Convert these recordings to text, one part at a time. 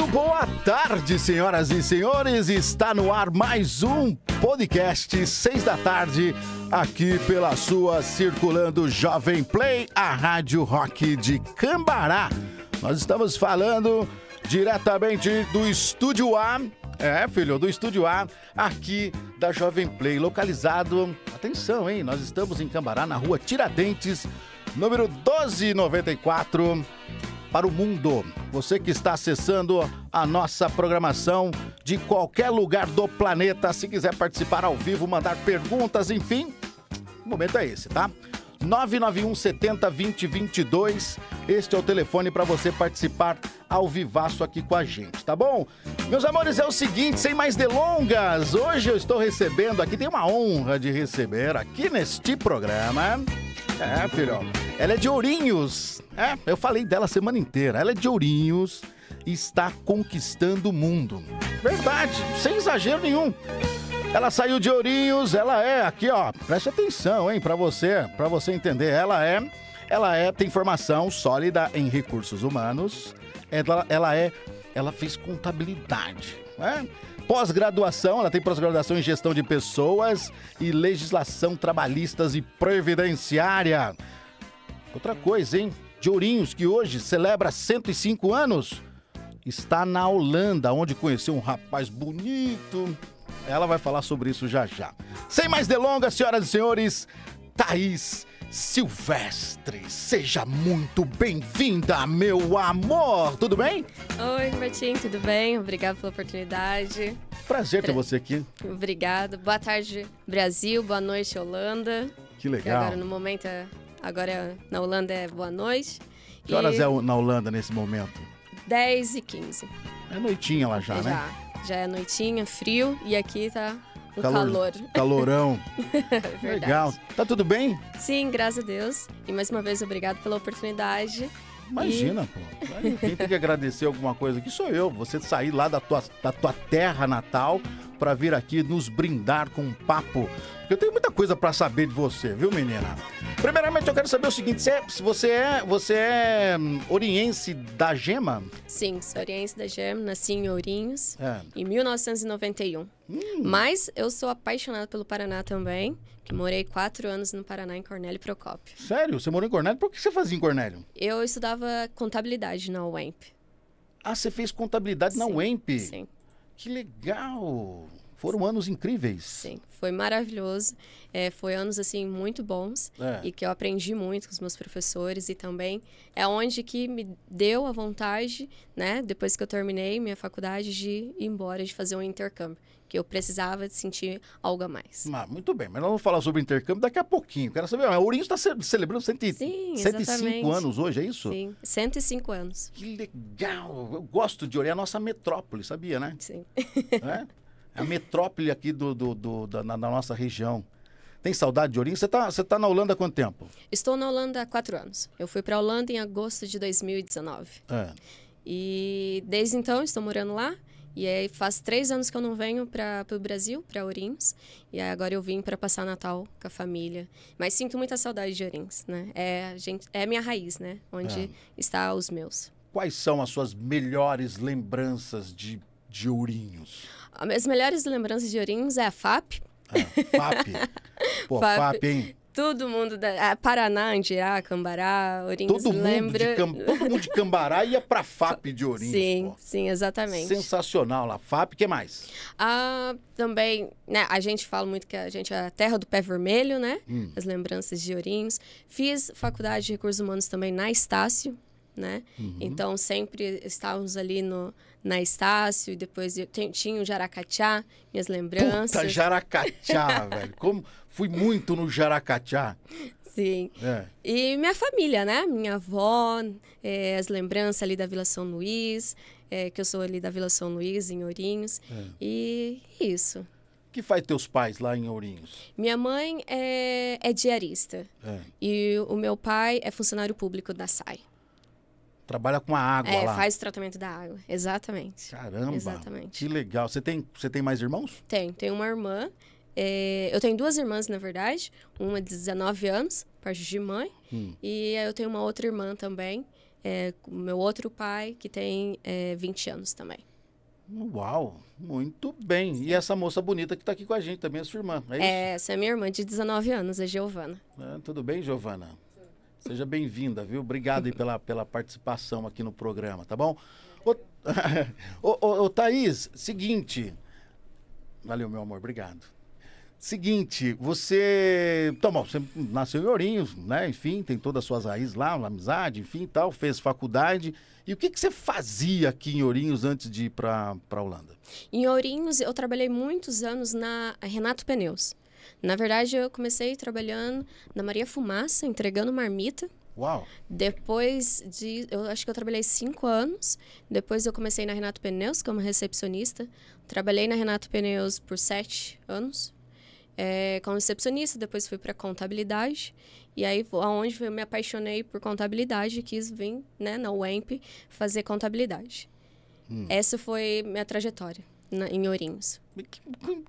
Muito boa tarde, senhoras e senhores. Está no ar mais um podcast, seis da tarde, aqui pela sua Circulando Jovem Play, a Rádio Rock de Cambará. Nós estamos falando diretamente do Estúdio A. É, filho, do Estúdio A, aqui da Jovem Play, localizado. Atenção, hein? Nós estamos em Cambará, na rua Tiradentes, número 1294 para o mundo. Você que está acessando a nossa programação de qualquer lugar do planeta, se quiser participar ao vivo, mandar perguntas, enfim, o momento é esse, tá? 991 70 20 22. Este é o telefone para você participar ao vivaço aqui com a gente, tá bom? Meus amores, é o seguinte, sem mais delongas, hoje eu estou recebendo aqui, tenho uma honra de receber aqui neste programa é, filhão. Ela é de Ourinhos. É, eu falei dela a semana inteira. Ela é de Ourinhos e está conquistando o mundo. Verdade, sem exagero nenhum. Ela saiu de Ourinhos, ela é aqui, ó. Preste atenção, hein, para você, para você entender. Ela é, ela é tem formação sólida em recursos humanos. Ela, ela é, ela fez contabilidade né? Pós-graduação, ela tem pós-graduação em gestão de pessoas e legislação trabalhistas e previdenciária. Outra coisa, hein? De Ourinhos, que hoje celebra 105 anos, está na Holanda, onde conheceu um rapaz bonito. Ela vai falar sobre isso já já. Sem mais delongas, senhoras e senhores, Thaís Silvestre, seja muito bem-vinda, meu amor! Tudo bem? Oi, Martim, tudo bem? Obrigado pela oportunidade. Prazer ter pra... você aqui. Obrigada. Boa tarde, Brasil. Boa noite, Holanda. Que legal. agora, no momento, é... agora na Holanda é boa noite. Que horas é na Holanda nesse momento? 10 e 15. É noitinha lá já, já é né? Já. Já é noitinha, frio, e aqui tá o calor. calor. Calorão. é Legal. Tá tudo bem? Sim, graças a Deus. E mais uma vez, obrigado pela oportunidade. Imagina, e... pô. Quem tem que agradecer alguma coisa aqui sou eu. Você sair lá da tua, da tua terra natal para vir aqui nos brindar com um papo. porque Eu tenho muita coisa para saber de você, viu, menina? Primeiramente, eu quero saber o seguinte: você é, você é, você é hum, oriense da Gema? Sim, sou oriense da Gema, nasci em Ourinhos, é. em 1991. Hum. Mas eu sou apaixonada pelo Paraná também, que morei quatro anos no Paraná, em Cornélio Procópio. Sério? Você morou em Cornélio? Por que você fazia em Cornélio? Eu estudava contabilidade na UEMP. Ah, você fez contabilidade sim, na UEMP? Sim. Que legal! Foram anos incríveis. Sim, foi maravilhoso. É, foi anos assim muito bons é. e que eu aprendi muito com os meus professores e também é onde que me deu a vontade, né? Depois que eu terminei minha faculdade de ir embora, de fazer um intercâmbio que eu precisava de sentir algo a mais. Ah, muito bem, mas nós vamos falar sobre intercâmbio daqui a pouquinho. Quero saber, o Ourinho está celebrando cento Sim, 105 anos hoje, é isso? Sim, 105 anos. Que legal! Eu gosto de é a nossa metrópole, sabia, né? Sim. É? A metrópole aqui do, do, do da, na, na nossa região. Tem saudade de Ourinho? Você está você tá na Holanda há quanto tempo? Estou na Holanda há quatro anos. Eu fui para a Holanda em agosto de 2019. É. E desde então estou morando lá. E aí faz três anos que eu não venho para o Brasil, para Ourinhos. E aí agora eu vim para passar Natal com a família. Mas sinto muita saudade de Ourinhos, né? É, gente, é minha raiz, né? Onde é. está os meus. Quais são as suas melhores lembranças de, de Ourinhos? As melhores lembranças de Ourinhos é a FAP. Ah, FAP. Pô, FAP. FAP, hein? Todo mundo da ah, Paraná, Andirá, Cambará, Ourinhos, todo mundo lembra? De Cam... Todo mundo de Cambará ia para FAP de Ourinhos. Sim, pô. sim, exatamente. Sensacional lá. FAP, que mais? Ah, também, né, a gente fala muito que a gente é a terra do pé vermelho, né? Hum. As lembranças de Ourinhos. Fiz faculdade de recursos humanos também na Estácio, né? Uhum. Então sempre estávamos ali no na Estácio e depois eu tinha o Jaracatiá, minhas lembranças. Puta, Jaracatiá, velho. Como fui muito no Jaracatiá. Sim. É. E minha família, né? Minha avó, é, as lembranças ali da Vila São Luís, é, que eu sou ali da Vila São Luís, em Ourinhos. É. E isso. O que faz teus pais lá em Ourinhos? Minha mãe é, é diarista. É. E o meu pai é funcionário público da SAI. Trabalha com a água é, lá. faz o tratamento da água, exatamente. Caramba, exatamente. que legal. Você tem, você tem mais irmãos? Tenho, tenho uma irmã. É, eu tenho duas irmãs, na verdade. Uma de 19 anos, parte de mãe. Hum. E eu tenho uma outra irmã também, é, meu outro pai, que tem é, 20 anos também. Uau, muito bem. Sim. E essa moça bonita que está aqui com a gente também é sua irmã, é, é isso? É, essa é minha irmã de 19 anos, é Giovana. Ah, tudo bem, Giovana? Seja bem-vinda, viu? Obrigado aí pela, pela participação aqui no programa, tá bom? Ô, ô, ô, ô Thaís, seguinte. Valeu, meu amor, obrigado. Seguinte, você. tomou? Tá você nasceu em Ourinhos, né? Enfim, tem todas as suas raízes lá, uma amizade, enfim tal, fez faculdade. E o que, que você fazia aqui em Ourinhos antes de ir para a Holanda? Em Ourinhos, eu trabalhei muitos anos na Renato Pneus. Na verdade, eu comecei trabalhando na Maria Fumaça, entregando marmita. Uau! Depois de. Eu acho que eu trabalhei cinco anos. Depois eu comecei na Renato Pneus como é recepcionista. Trabalhei na Renato Pneus por sete anos. É, como recepcionista, depois fui para contabilidade. E aí, aonde eu me apaixonei por contabilidade, quis vir né, na UEMP fazer contabilidade. Hum. Essa foi minha trajetória na, em Ourinhos.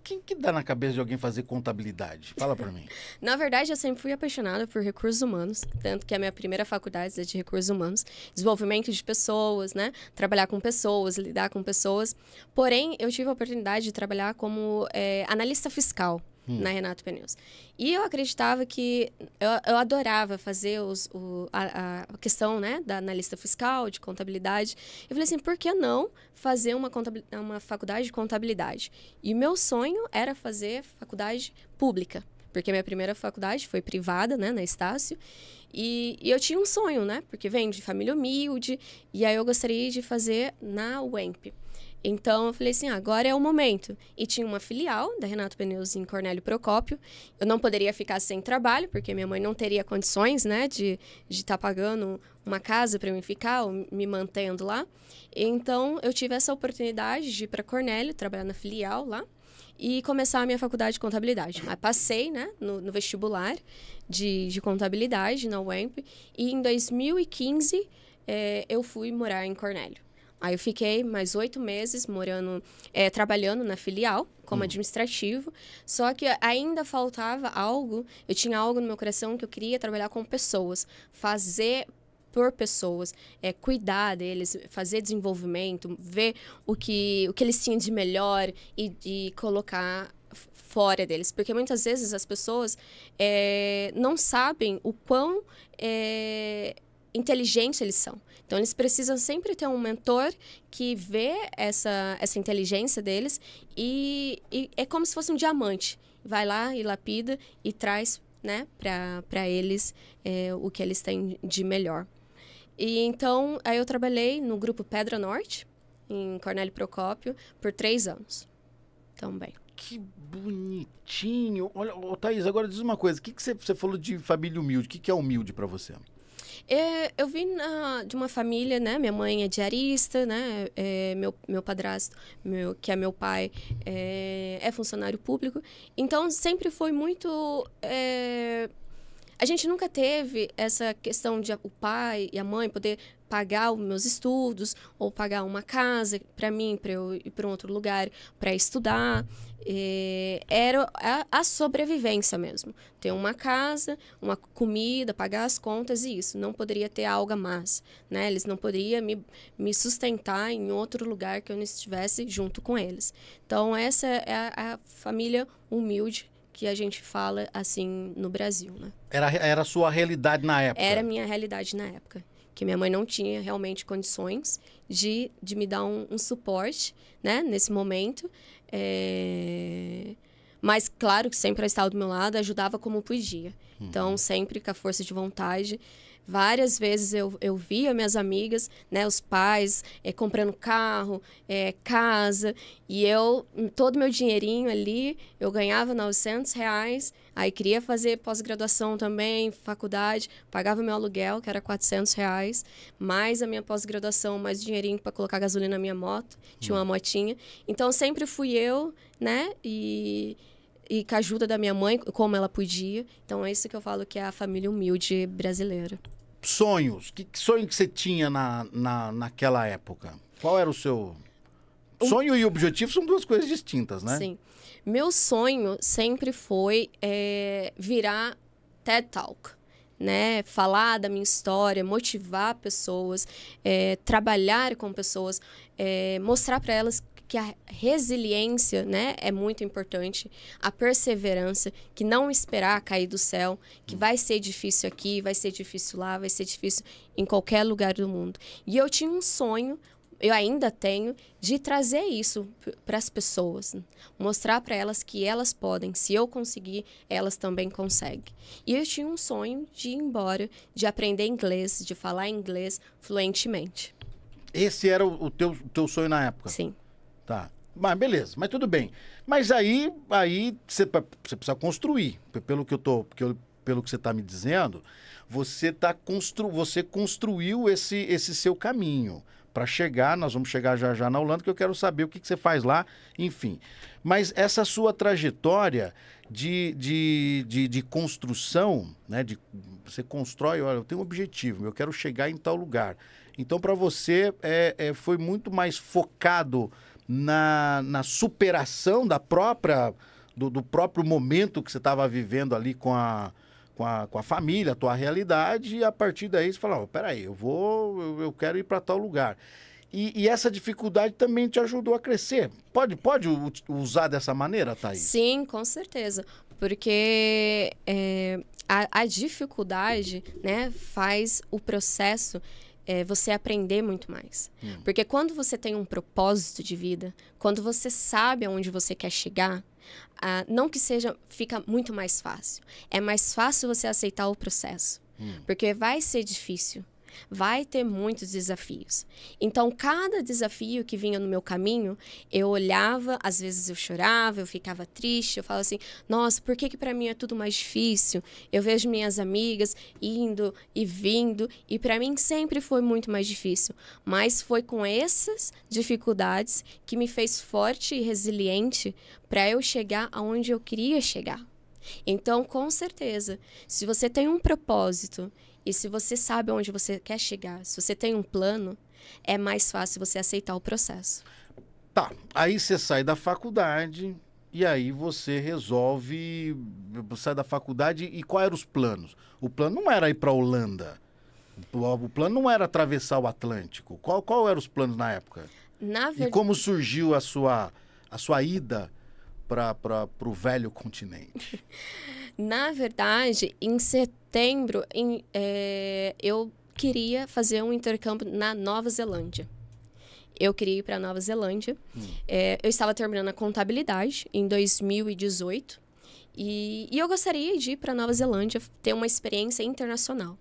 Quem que dá na cabeça de alguém fazer contabilidade? Fala para mim. na verdade, eu sempre fui apaixonada por recursos humanos, tanto que a minha primeira faculdade é de recursos humanos, desenvolvimento de pessoas, né? Trabalhar com pessoas, lidar com pessoas. Porém, eu tive a oportunidade de trabalhar como é, analista fiscal Uhum. na Renato Pneus. E eu acreditava que. Eu, eu adorava fazer os, o, a, a, questão né, da analista fiscal, de contabilidade. Eu falei assim: por que não fazer uma, uma faculdade de contabilidade? E meu sonho era fazer faculdade pública porque minha primeira faculdade foi privada, né, na Estácio. E, e, eu tinha um sonho, né, porque vem de família humilde, e aí eu gostaria de fazer na UEMP. Então eu falei assim, ah, agora é o momento. E tinha uma filial da Renato Pneus em Cornélio Procópio. Eu não poderia ficar sem trabalho, porque minha mãe não teria condições, né, de estar tá pagando uma casa para mim ficar, ou me mantendo lá. Então eu tive essa oportunidade de ir para Cornélio, trabalhar na filial lá e começar a minha faculdade de contabilidade. Mas passei, né, no, no vestibular de, de, contabilidade na UEMP e em 2015 eh, eu fui morar em Cornélio. Aí eu fiquei mais oito meses morando, é, trabalhando na filial como hum. administrativo. Só que ainda faltava algo. Eu tinha algo no meu coração que eu queria trabalhar com pessoas, fazer por pessoas, é, cuidar deles, fazer desenvolvimento, ver o que, o que eles tinham de melhor e, e colocar fora deles. Porque muitas vezes as pessoas é, não sabem o quão é, inteligentes eles são. Então eles precisam sempre ter um mentor que vê essa, essa inteligência deles e, e é como se fosse um diamante. Vai lá e lapida e traz né, para eles é, o que eles têm de melhor. E então aí eu trabalhei no grupo Pedra Norte, em Cornélio Procópio, por três anos também. Então, que bonitinho. Olha, ô, Thaís, agora diz uma coisa. O que, que você, você falou de família humilde? O que, que é humilde para você? É, eu vim na, de uma família, né? Minha mãe é diarista, né? É, meu, meu padrasto, meu, que é meu pai, é, é funcionário público. Então, sempre foi muito... É, a gente nunca teve essa questão de o pai e a mãe poder pagar os meus estudos ou pagar uma casa para mim, para eu ir para um outro lugar para estudar. É, era a, a, sobrevivência mesmo. Ter uma casa, uma comida, pagar as contas e isso. Não poderia ter algo a mais. Né? Eles não poderiam me, me sustentar em outro lugar que eu não estivesse junto com eles. Então, essa é a, a família humilde que a gente fala assim no Brasil, né? Era, era a sua realidade na época? Era a minha realidade na época que minha mãe não tinha realmente condições de, de me dar um, um suporte, né, nesse momento. É... Mas, claro, que sempre ela estava do meu lado, ajudava como podia. Uhum. Então, sempre com a força de vontade. Várias vezes eu, eu via minhas amigas, né, os pais, é, comprando carro, é, casa, e eu, hum, todo meu dinheirinho ali, eu ganhava 900 reais, aí queria fazer pós-graduação também, faculdade, pagava meu aluguel, que era 400 reais, mais a minha pós-graduação, mais dinheirinho para colocar gasolina na minha moto, tinha uma hum. motinha. Então sempre fui eu, né, e e com a ajuda da minha mãe, como ela podia. Então, é isso que eu falo que é a família humilde brasileira sonhos. Que, que sonho que você tinha na, na, naquela época? Qual era o seu. Sonho e objetivo são duas coisas distintas, né? Sim. Meu sonho sempre foi é, virar TED Talk, né? Falar da minha história, motivar pessoas, é, trabalhar com pessoas, é, mostrar para elas que a resiliência né, é muito importante, a perseverança, que não esperar cair do céu, que vai ser difícil aqui, vai ser difícil lá, vai ser difícil em qualquer lugar do mundo. E eu tinha um sonho, eu ainda tenho, de trazer isso para as pessoas, mostrar para elas que elas podem, se eu conseguir, elas também conseguem. E eu tinha um sonho de ir embora, de aprender inglês, de falar inglês fluentemente. Esse era o teu, o teu sonho na época? Sim. Tá. Mas beleza, mas tudo bem. Mas aí aí você precisa construir. Pelo que eu tô, pelo, pelo que você está me dizendo, você tá constru, você construiu esse esse seu caminho para chegar. Nós vamos chegar já já na Holanda, que eu quero saber o que, que você faz lá, enfim. Mas essa sua trajetória de, de, de, de, construção, né? De, você constrói, olha, eu tenho um objetivo, eu quero chegar em tal lugar. Então, para você, é, é, foi muito mais focado na, na superação da própria do, do próprio momento que você estava vivendo ali com a, com a, com a família, a tua realidade, e a partir daí você fala, peraí, eu vou, eu, eu quero ir para tal lugar. E, e, essa dificuldade também te ajudou a crescer. Pode, pode usar dessa maneira, Thaís? Sim, com certeza. Porque é, a, a dificuldade né, faz o processo é, você aprender muito mais. Hum. Porque quando você tem um propósito de vida, quando você sabe aonde você quer chegar, ah, não que seja, fica muito mais fácil. É mais fácil você aceitar o processo. Hum. Porque vai ser difícil vai ter muitos desafios. Então, cada desafio que vinha no meu caminho, eu olhava, às vezes eu chorava, eu ficava triste, eu falava assim: nossa, por que, que para mim é tudo mais difícil? Eu vejo minhas amigas indo e vindo, e para mim sempre foi muito mais difícil. Mas foi com essas dificuldades que me fez forte e resiliente para eu chegar aonde eu queria chegar. Então, com certeza, se você tem um propósito e se você sabe onde você quer chegar, se você tem um plano, é mais fácil você aceitar o processo. Tá. Aí você sai da faculdade e aí você resolve sai da faculdade e quais eram os planos? O plano não era ir para a Holanda. O plano não era atravessar o Atlântico. Qual qual eram os planos na época? Na verdade... E como surgiu a sua a sua ida para o velho continente? na verdade, em setembro setembro, em, é, eu queria fazer um intercâmbio na Nova Zelândia. Eu queria ir para Nova Zelândia. Hum. É, eu estava terminando a contabilidade em 2018. E, e eu gostaria de ir para Nova Zelândia, ter uma experiência internacional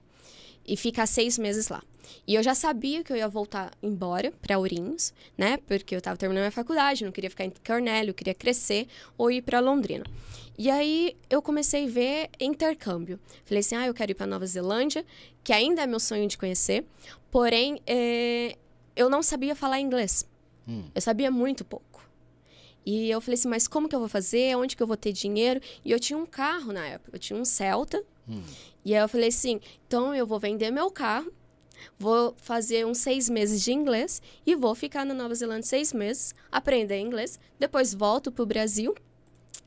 e ficar seis meses lá. E eu já sabia que eu ia voltar embora para Ourinhos, né? Porque eu estava terminando minha faculdade, não queria ficar em Cornélio, queria crescer ou ir para Londrina. E aí eu comecei a ver intercâmbio. Falei assim, ah, eu quero ir para Nova Zelândia, que ainda é meu sonho de conhecer, porém é... eu não sabia falar inglês. Hum. Eu sabia muito pouco. E eu falei assim, mas como que eu vou fazer? Onde que eu vou ter dinheiro? E eu tinha um carro na época, eu tinha um Celta. Hum. E aí eu falei assim, então eu vou vender meu carro Vou fazer uns seis meses de inglês e vou ficar na Nova Zelândia seis meses, aprender inglês. Depois volto para o Brasil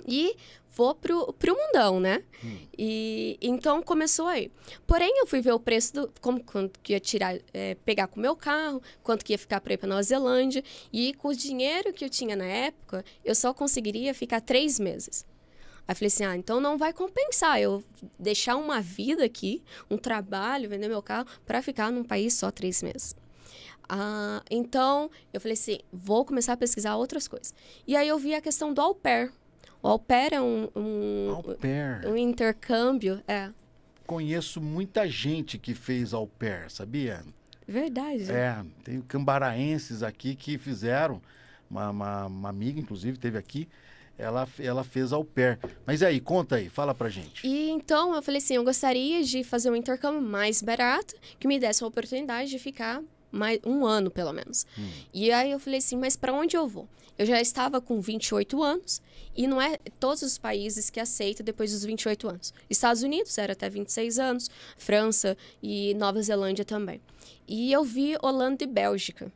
e vou pro, pro mundão, né? Hum. E então começou aí. Porém, eu fui ver o preço do como quanto que ia tirar, é, pegar com o meu carro, quanto que ia ficar para ir para Nova Zelândia e com o dinheiro que eu tinha na época, eu só conseguiria ficar três meses. Aí falei assim: ah, então não vai compensar eu deixar uma vida aqui, um trabalho, vender meu carro, para ficar num país só três meses. Ah, então eu falei assim: vou começar a pesquisar outras coisas. E aí eu vi a questão do au pair. O au pair é um, um, pair. um intercâmbio. É. Conheço muita gente que fez au pair, sabia? Verdade. É, tem cambaraenses aqui que fizeram. Uma, uma, uma amiga, inclusive, teve aqui ela, ela fez ao pé Mas aí, conta aí, fala pra gente. E então eu falei assim: eu gostaria de fazer um intercâmbio mais barato, que me desse a oportunidade de ficar mais um ano pelo menos. Hum. E aí eu falei assim, mas para onde eu vou? Eu já estava com 28 anos e não é todos os países que aceitam depois dos 28 anos. Estados Unidos era até 26 anos, França e Nova Zelândia também. E eu vi Holanda e Bélgica.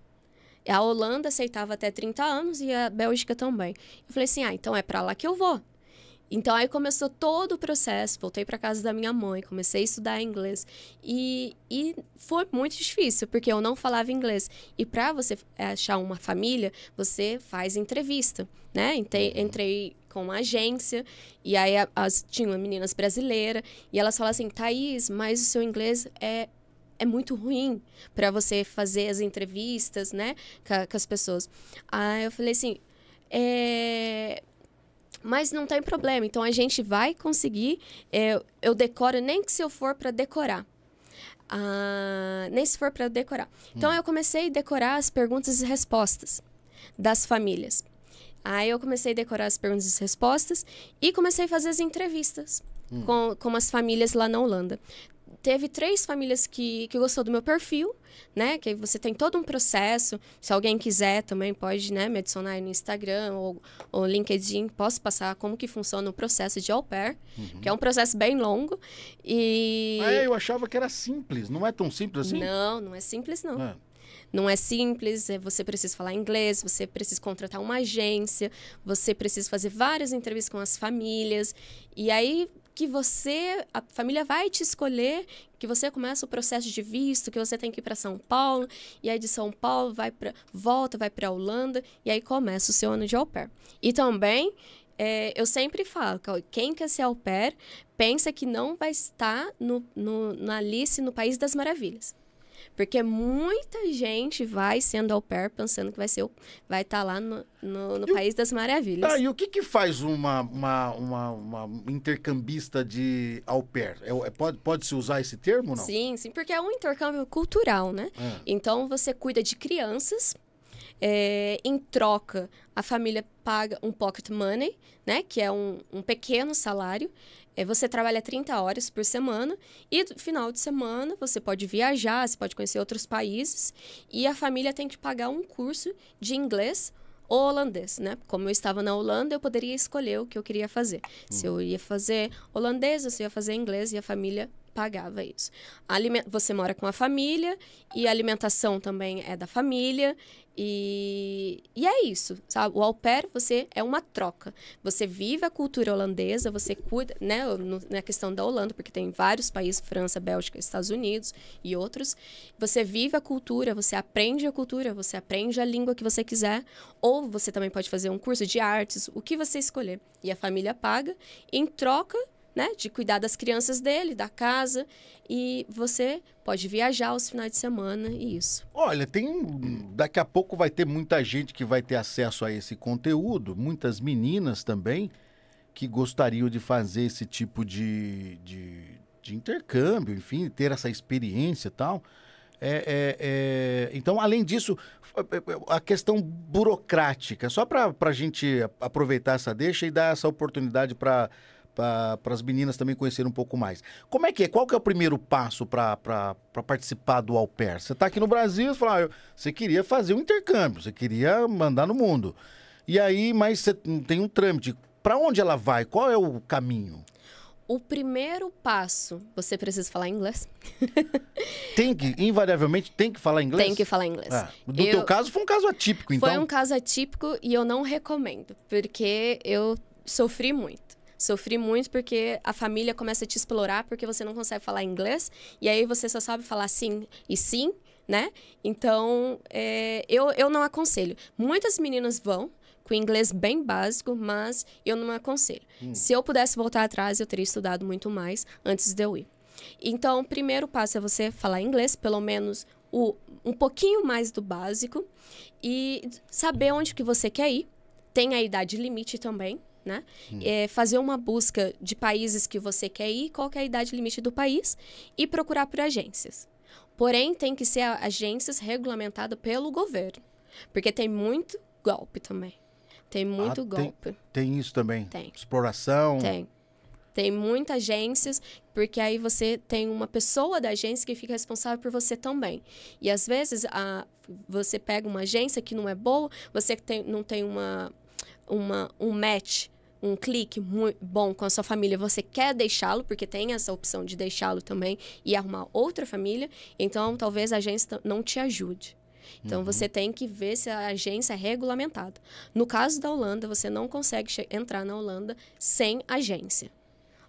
A Holanda aceitava até 30 anos e a Bélgica também. Eu falei assim: ah, então é para lá que eu vou. Então aí começou todo o processo. Voltei para casa da minha mãe, comecei a estudar inglês e, e foi muito difícil porque eu não falava inglês. E para você é, achar uma família, você faz entrevista, né? Entrei, uhum. entrei com uma agência e aí as, tinha meninas brasileiras e elas falavam assim, Thaís, mas o seu inglês é é muito ruim para você fazer as entrevistas, né, com, com as pessoas. Aí eu falei assim, é, mas não tem problema. Então a gente vai conseguir. É, eu decoro nem que se eu for para decorar. Ah, nem se for para decorar. Então hum. eu comecei a decorar as perguntas e respostas das famílias. Aí eu comecei a decorar as perguntas e respostas e comecei a fazer as entrevistas hum. com, com as famílias lá na Holanda teve três famílias que, que gostou do meu perfil, né? Que você tem todo um processo. Se alguém quiser também pode, né, me adicionar aí no Instagram ou, ou LinkedIn. Posso passar como que funciona o processo de au pair, uhum. que é um processo bem longo. E... Ah, é, eu achava que era simples. Não é tão simples assim? Não, não é simples não. É não é simples, é, você precisa falar inglês, você precisa contratar uma agência, você precisa fazer várias entrevistas com as famílias. E aí que você, a família vai te escolher, que você começa o processo de visto, que você tem que ir para São Paulo, e aí de São Paulo vai para volta, vai para Holanda, e aí começa o seu ano de au pair. E também é, eu sempre falo, quem quer ser au pair, pensa que não vai estar no, no, na Alice no País das Maravilhas. Porque muita gente vai sendo au pair pensando que vai ser vai estar tá lá no, no, no País o... das Maravilhas. Ah, e o que, que faz uma, uma, uma, uma intercambista de au pair? É, é, pode, pode-se usar esse termo não? Sim, sim, porque é um intercâmbio cultural, né? É. Então você cuida de crianças. É, em troca, a família paga um pocket money, né, que é um, um pequeno salário, é, você trabalha 30 horas por semana e no final de semana você pode viajar, você pode conhecer outros países e a família tem que pagar um curso de inglês ou holandês, né? Como eu estava na Holanda, eu poderia escolher o que eu queria fazer. Hum. Se eu ia fazer holandês, ou se eu ia fazer inglês e a família pagava isso. Aliment você mora com a família e a alimentação também é da família. E, e é isso, sabe? O au pair, você é uma troca. Você vive a cultura holandesa, você cuida, né? Na questão da Holanda, porque tem vários países, França, Bélgica, Estados Unidos e outros. Você vive a cultura, você aprende a cultura, você aprende a língua que você quiser. Ou você também pode fazer um curso de artes, o que você escolher. E a família paga. Em troca, né, de cuidar das crianças dele, da casa, e você pode viajar aos finais de semana e isso. Olha, tem daqui a pouco vai ter muita gente que vai ter acesso a esse conteúdo, muitas meninas também que gostariam de fazer esse tipo de, de, de intercâmbio, enfim, ter essa experiência e tal. É, é, é... Então, além disso, a questão burocrática, só para a gente aproveitar essa deixa e dar essa oportunidade para para as meninas também conhecerem um pouco mais. Como é que é? Qual que é o primeiro passo para participar do Au Pair? Você está aqui no Brasil, você fala, ah, você queria fazer um intercâmbio, você queria mandar no mundo. E aí, mas você tem um trâmite. Para onde ela vai? Qual é o caminho? o primeiro passo, você precisa falar inglês. tem que, invariavelmente, tem que falar inglês? Tem que falar inglês. Ah, do eu, teu caso, foi um caso atípico, então? Foi um caso atípico e eu não recomendo, porque eu sofri muito. Sofri muito porque a família começa a te explorar porque você não consegue falar inglês e aí você só sabe falar sim e sim, né? Então, é, eu, eu não aconselho. Muitas meninas vão com inglês bem básico, mas eu não aconselho. Hum. Se eu pudesse voltar atrás, eu teria estudado muito mais antes de eu ir. Então, o primeiro passo é você falar inglês, pelo menos o, um pouquinho mais do básico, e saber onde que você quer ir. Tem a idade limite também né? Hum. É fazer uma busca de países que você quer ir, qual que é a idade limite do país e procurar por agências. Porém, tem que ser agências regulamentadas pelo governo, porque tem muito golpe também. Tem ah, muito ah, golpe. Tem, tem, isso também? Tem. Exploração? Tem. Tem muitas agências, porque aí você tem uma pessoa da agência que fica responsável por você também. E às vezes a, você pega uma agência que não é boa, você tem, não tem uma, uma, um match um clique muito bom com a sua família, você quer deixá-lo, porque tem essa opção de deixá-lo também e arrumar outra família, então talvez a agência não te ajude. Então uhum. você tem que ver se a agência é regulamentada. No caso da Holanda, você não consegue entrar na Holanda sem agência.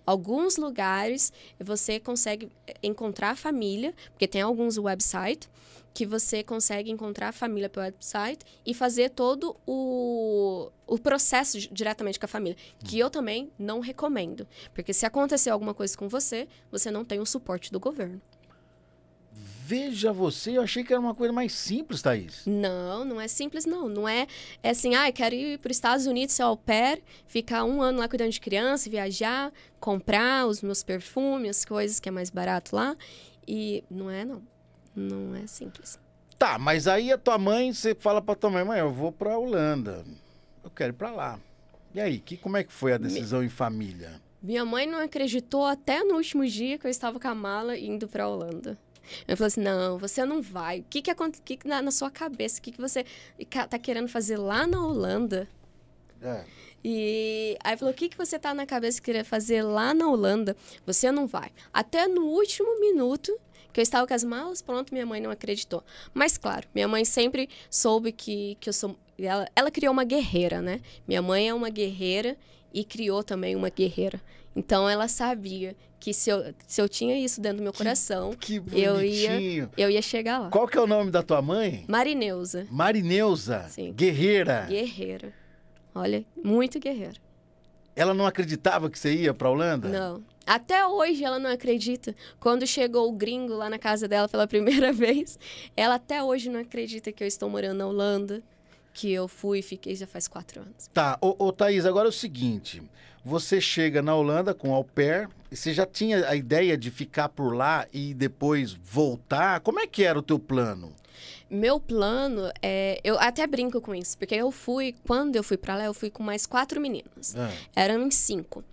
Alguns lugares você consegue eh, encontrar família, porque tem alguns websites que você consegue encontrar a família pelo website e fazer todo o, o processo diretamente com a família, que eu também não recomendo. Porque se acontecer alguma coisa com você, você não tem o suporte do governo. Veja você, eu achei que era uma coisa mais simples, Thaís. Não, não é simples, não. Não é, é assim, ah, quero ir para os Estados Unidos ser au pair, ficar um ano lá cuidando de criança, viajar, comprar os meus perfumes, coisas que é mais barato lá. E não é, não. Não é simples. Tá, mas aí a tua mãe, você fala pra tua mãe, mãe, eu vou pra Holanda. Eu quero ir pra lá. E aí, que, como é que foi a decisão Me... em família? Minha mãe não acreditou até no último dia que eu estava com a mala indo pra Holanda. Eu falei assim: não, você não vai. O que que acontece que na, na, sua cabeça? O que, que você tá querendo fazer lá na Holanda? É. E aí falou: o que, que você tá na cabeça que queria fazer lá na Holanda? Você não vai. Até no último minuto, que eu estava com as malas, pronto, minha mãe não acreditou. Mas claro, minha mãe sempre soube que, que eu sou. Ela, ela criou uma guerreira, né? Minha mãe é uma guerreira e criou também uma guerreira. Então ela sabia que se eu, se eu tinha isso dentro do meu coração, que, que eu ia eu ia chegar lá. Qual que é o nome da tua mãe? Marineusa. Marineusa. Sim. Guerreira. Guerreira. Olha, muito guerreira. Ela não acreditava que você ia para Holanda? Não. Até hoje ela não acredita. Quando chegou o gringo lá na casa dela pela primeira vez, ela até hoje não acredita que eu estou morando na Holanda, que eu fui e fiquei já faz quatro anos. Tá, ô, ô Thaís, agora é o seguinte: você chega na Holanda com au pair, você já tinha a ideia de ficar por lá e depois voltar? Como é que era o teu plano? Meu plano é. Eu até brinco com isso, porque eu fui, quando eu fui para lá, eu fui com mais quatro meninas. É. Eram cinco.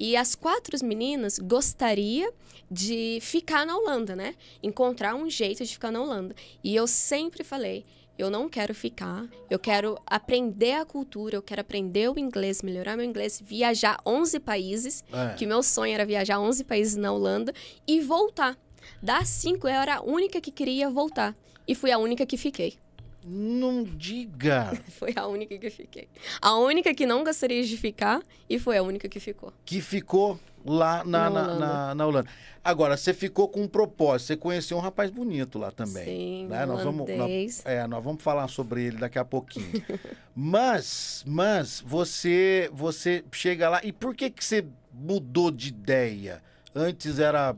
E as quatro meninas gostaria de ficar na Holanda, né? Encontrar um jeito de ficar na Holanda. E eu sempre falei, eu não quero ficar, eu quero aprender a cultura, eu quero aprender o inglês, melhorar meu inglês, viajar 11 países, é. que meu sonho era viajar 11 países na Holanda e voltar. Das cinco, eu era a única que queria voltar. E fui a única que fiquei. Não diga! foi a única que fiquei. A única que não gostaria de ficar e foi a única que ficou. Que ficou lá na, na, Holanda. Na, na, na Holanda. Agora, você ficou com um propósito, você conheceu um rapaz bonito lá também. Sim, né? nós vamos, nós, é, nós vamos falar sobre ele daqui a pouquinho. mas, mas, você, você chega lá e por que, que você mudou de ideia? Antes era,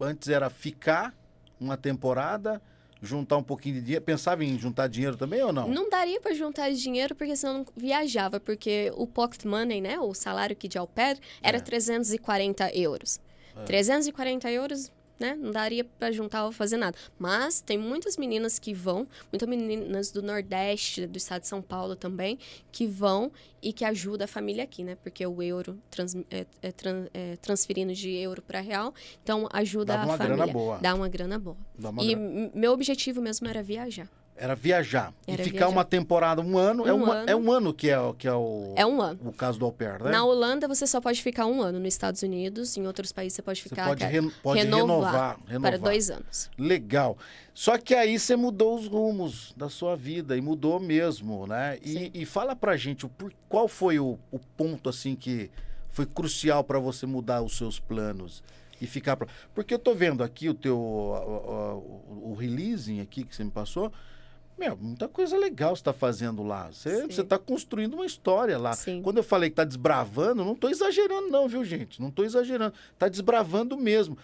antes era ficar uma temporada juntar um pouquinho de dinheiro? Pensava em juntar dinheiro também ou não? Não daria para juntar dinheiro porque senão não viajava, porque o pocket money, né, o salário que de au pé era é. 340 euros. É. 340 euros né? Não daria para juntar ou fazer nada. Mas tem muitas meninas que vão, muitas meninas do Nordeste, do estado de São Paulo também, que vão e que ajudam a família aqui, né? Porque o euro trans, é, é, trans, é, transferindo de euro para real, então ajuda a família. Dá uma grana boa. Dá uma grana boa. Uma e grana. meu objetivo mesmo era viajar. Era viajar. Era e ficar viajar. uma temporada, um ano. É um é, uma, ano. é um ano que é, que é o. É um ano. O caso do au pair, né? Na Holanda você só pode ficar um ano. Nos Estados Unidos, em outros países, você pode ficar. Você pode, re, pode renovar, renovar, renovar, Para dois anos. Legal. Só que aí você mudou os rumos da sua vida e mudou mesmo, né? E, e fala para gente qual foi o, o ponto assim que foi crucial para você mudar os seus planos e ficar pra... porque eu tô vendo aqui o teu o, o, o, o releasing aqui que você me passou meu, muita coisa legal você tá fazendo lá. Você, está construindo uma história lá. Sim. Quando eu falei que está desbravando, não estou exagerando, não, viu, gente? Não estou exagerando. está desbravando mesmo.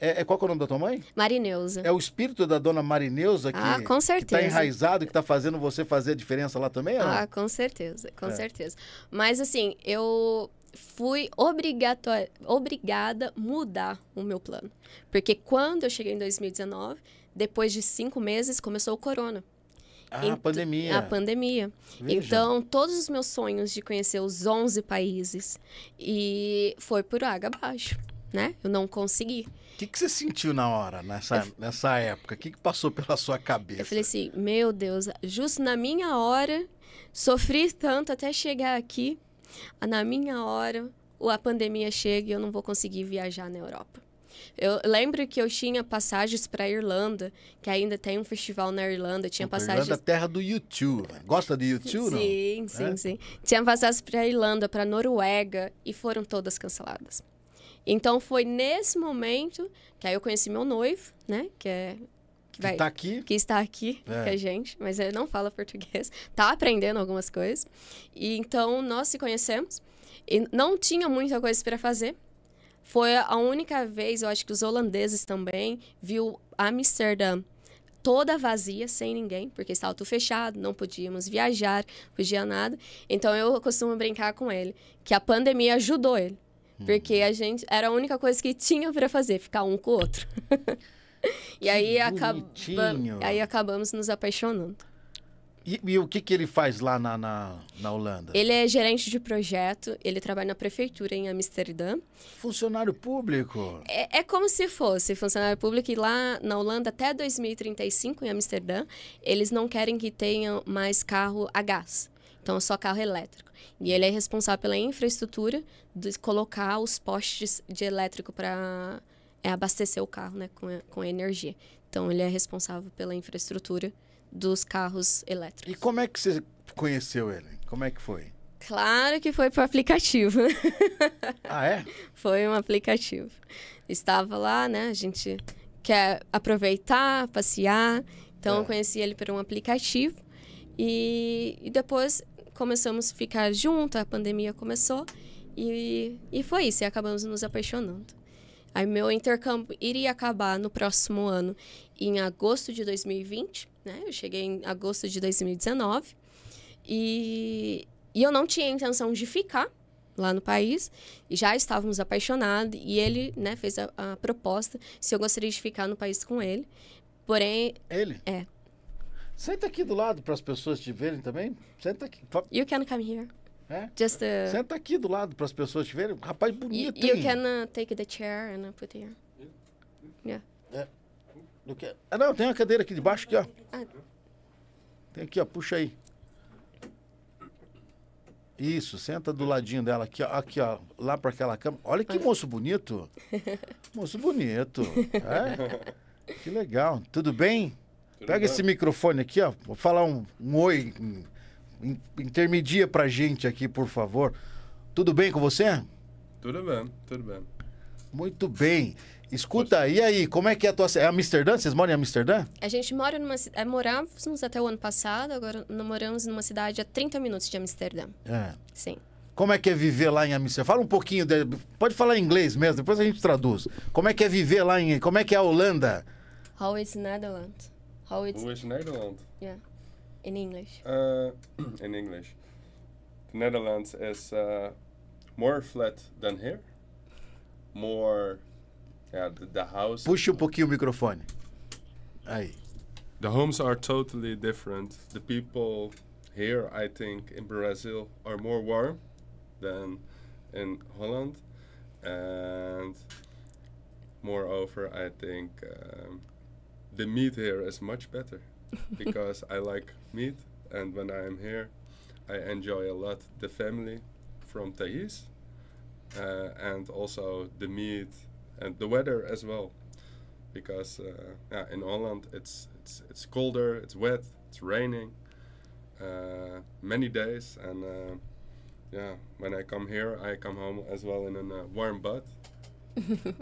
É, é, qual é o nome da tua mãe? Marineuza. É o espírito da dona Marineuza que ah, está enraizado, que está fazendo você fazer a diferença lá também? Ah, não? com certeza, com é. certeza. Mas assim, eu fui obrigatória, obrigada a mudar o meu plano. Porque quando eu cheguei em 2019, depois de cinco meses, começou o corona. Ah, a pandemia. A pandemia. Veja. Então, todos os meus sonhos de conhecer os 11 países e foi por água abaixo, né? Eu não consegui. O que, que você sentiu na hora, nessa, nessa época? O que, que passou pela sua cabeça? Eu falei assim, meu Deus, justo na minha hora, sofri tanto até chegar aqui, na minha hora, a pandemia chega e eu não vou conseguir viajar na Europa. Eu lembro que eu tinha passagens para Irlanda, que ainda tem um festival na Irlanda, tinha é passagens. Irlanda terra do YouTube. Gosta de YouTube, não? Sim, sim, é? sim. Tinha passagens para Irlanda, para Noruega e foram todas canceladas. Então foi nesse momento que aí eu conheci meu noivo, né, que é que, vai, que, tá aqui. que está aqui é. com a gente, mas ele não fala português, tá aprendendo algumas coisas. E então nós se conhecemos e não tinha muita coisa para fazer. Foi a única vez, eu acho que os holandeses também, viu Amsterdã toda vazia, sem ninguém, porque estava tudo fechado, não podíamos viajar, podia nada. Então eu costumo brincar com ele que a pandemia ajudou ele, hum. porque a gente era a única coisa que tinha para fazer, ficar um com o outro. e aí, acaba, aí acabamos nos apaixonando. E, e, o que, que ele faz lá na, na, na, Holanda? Ele é gerente de projeto, ele trabalha na prefeitura em Amsterdã. Funcionário público? É, é como se fosse funcionário público. E lá na Holanda, até 2035, em Amsterdã, eles não querem que tenha mais carro a gás. Então, é só carro elétrico. E ele é responsável pela infraestrutura de colocar os postes de elétrico para é, abastecer o carro né, com, com energia. Então, ele é responsável pela infraestrutura dos carros elétricos. E como é que você conheceu ele? Como é que foi? Claro que foi por aplicativo. Ah, é? foi um aplicativo. Estava lá, né? A gente quer aproveitar, passear. Então, é. eu conheci ele por um aplicativo. E, e depois começamos a ficar juntos, a pandemia começou. E, e foi isso, e acabamos nos apaixonando. Aí, meu intercâmbio iria acabar no próximo ano, em agosto de 2020. Né? Eu cheguei em agosto de 2019 e, e eu não tinha intenção de ficar lá no país e já estávamos apaixonados e ele né, fez a, a, proposta se eu gostaria de ficar no país com ele. Porém... Ele? É. Senta aqui do lado para as pessoas te verem também. Senta aqui. You can come here. É? Just a... Uh, Senta aqui do lado para as pessoas te verem. Rapaz bonito. You, you can uh, take the chair and put here. Yeah. É. Ah, não, tem uma cadeira aqui debaixo, aqui, ó. Tem aqui, ó, puxa aí. Isso, senta do ladinho dela aqui, ó, aqui, ó lá para aquela cama. Olha que moço bonito. moço bonito. É? Que legal. Tudo bem? Pega esse microfone aqui, ó. Vou falar um, um oi. Um, para intermedia pra gente aqui, por favor. Tudo bem com você? Tudo bem, tudo bem. Muito bem. Escuta, e aí, como é que é a tua... É Amsterdã? Vocês moram em Amsterdã? A gente mora numa... É, morávamos até o ano passado, agora moramos numa cidade a 30 minutos de Amsterdã. É. Sim. Como é que é viver lá em Amsterdã? Fala um pouquinho, de... pode falar em inglês mesmo, depois a gente traduz. Como é que é viver lá em... Como é que é a Holanda? How is Netherlands? How is... How is Netherlands? Yeah. In English. Uh, in English. The Netherlands is uh, more flat than here. More... Yeah, the, house. Puxa um pouquinho o microfone. Aí. The homes are totally different. The people here, I think, in Brazil are more warm than in Holland, and moreover, I think um, the meat here is much better because I like meat, and when I am here, I enjoy a lot the family from Thais, uh, and also the meat and the weather as well, because uh, yeah, in Holland it's it's it's colder, it's wet, it's raining, uh, many days, and uh, yeah, when I come here, I come home as well in a warm bath.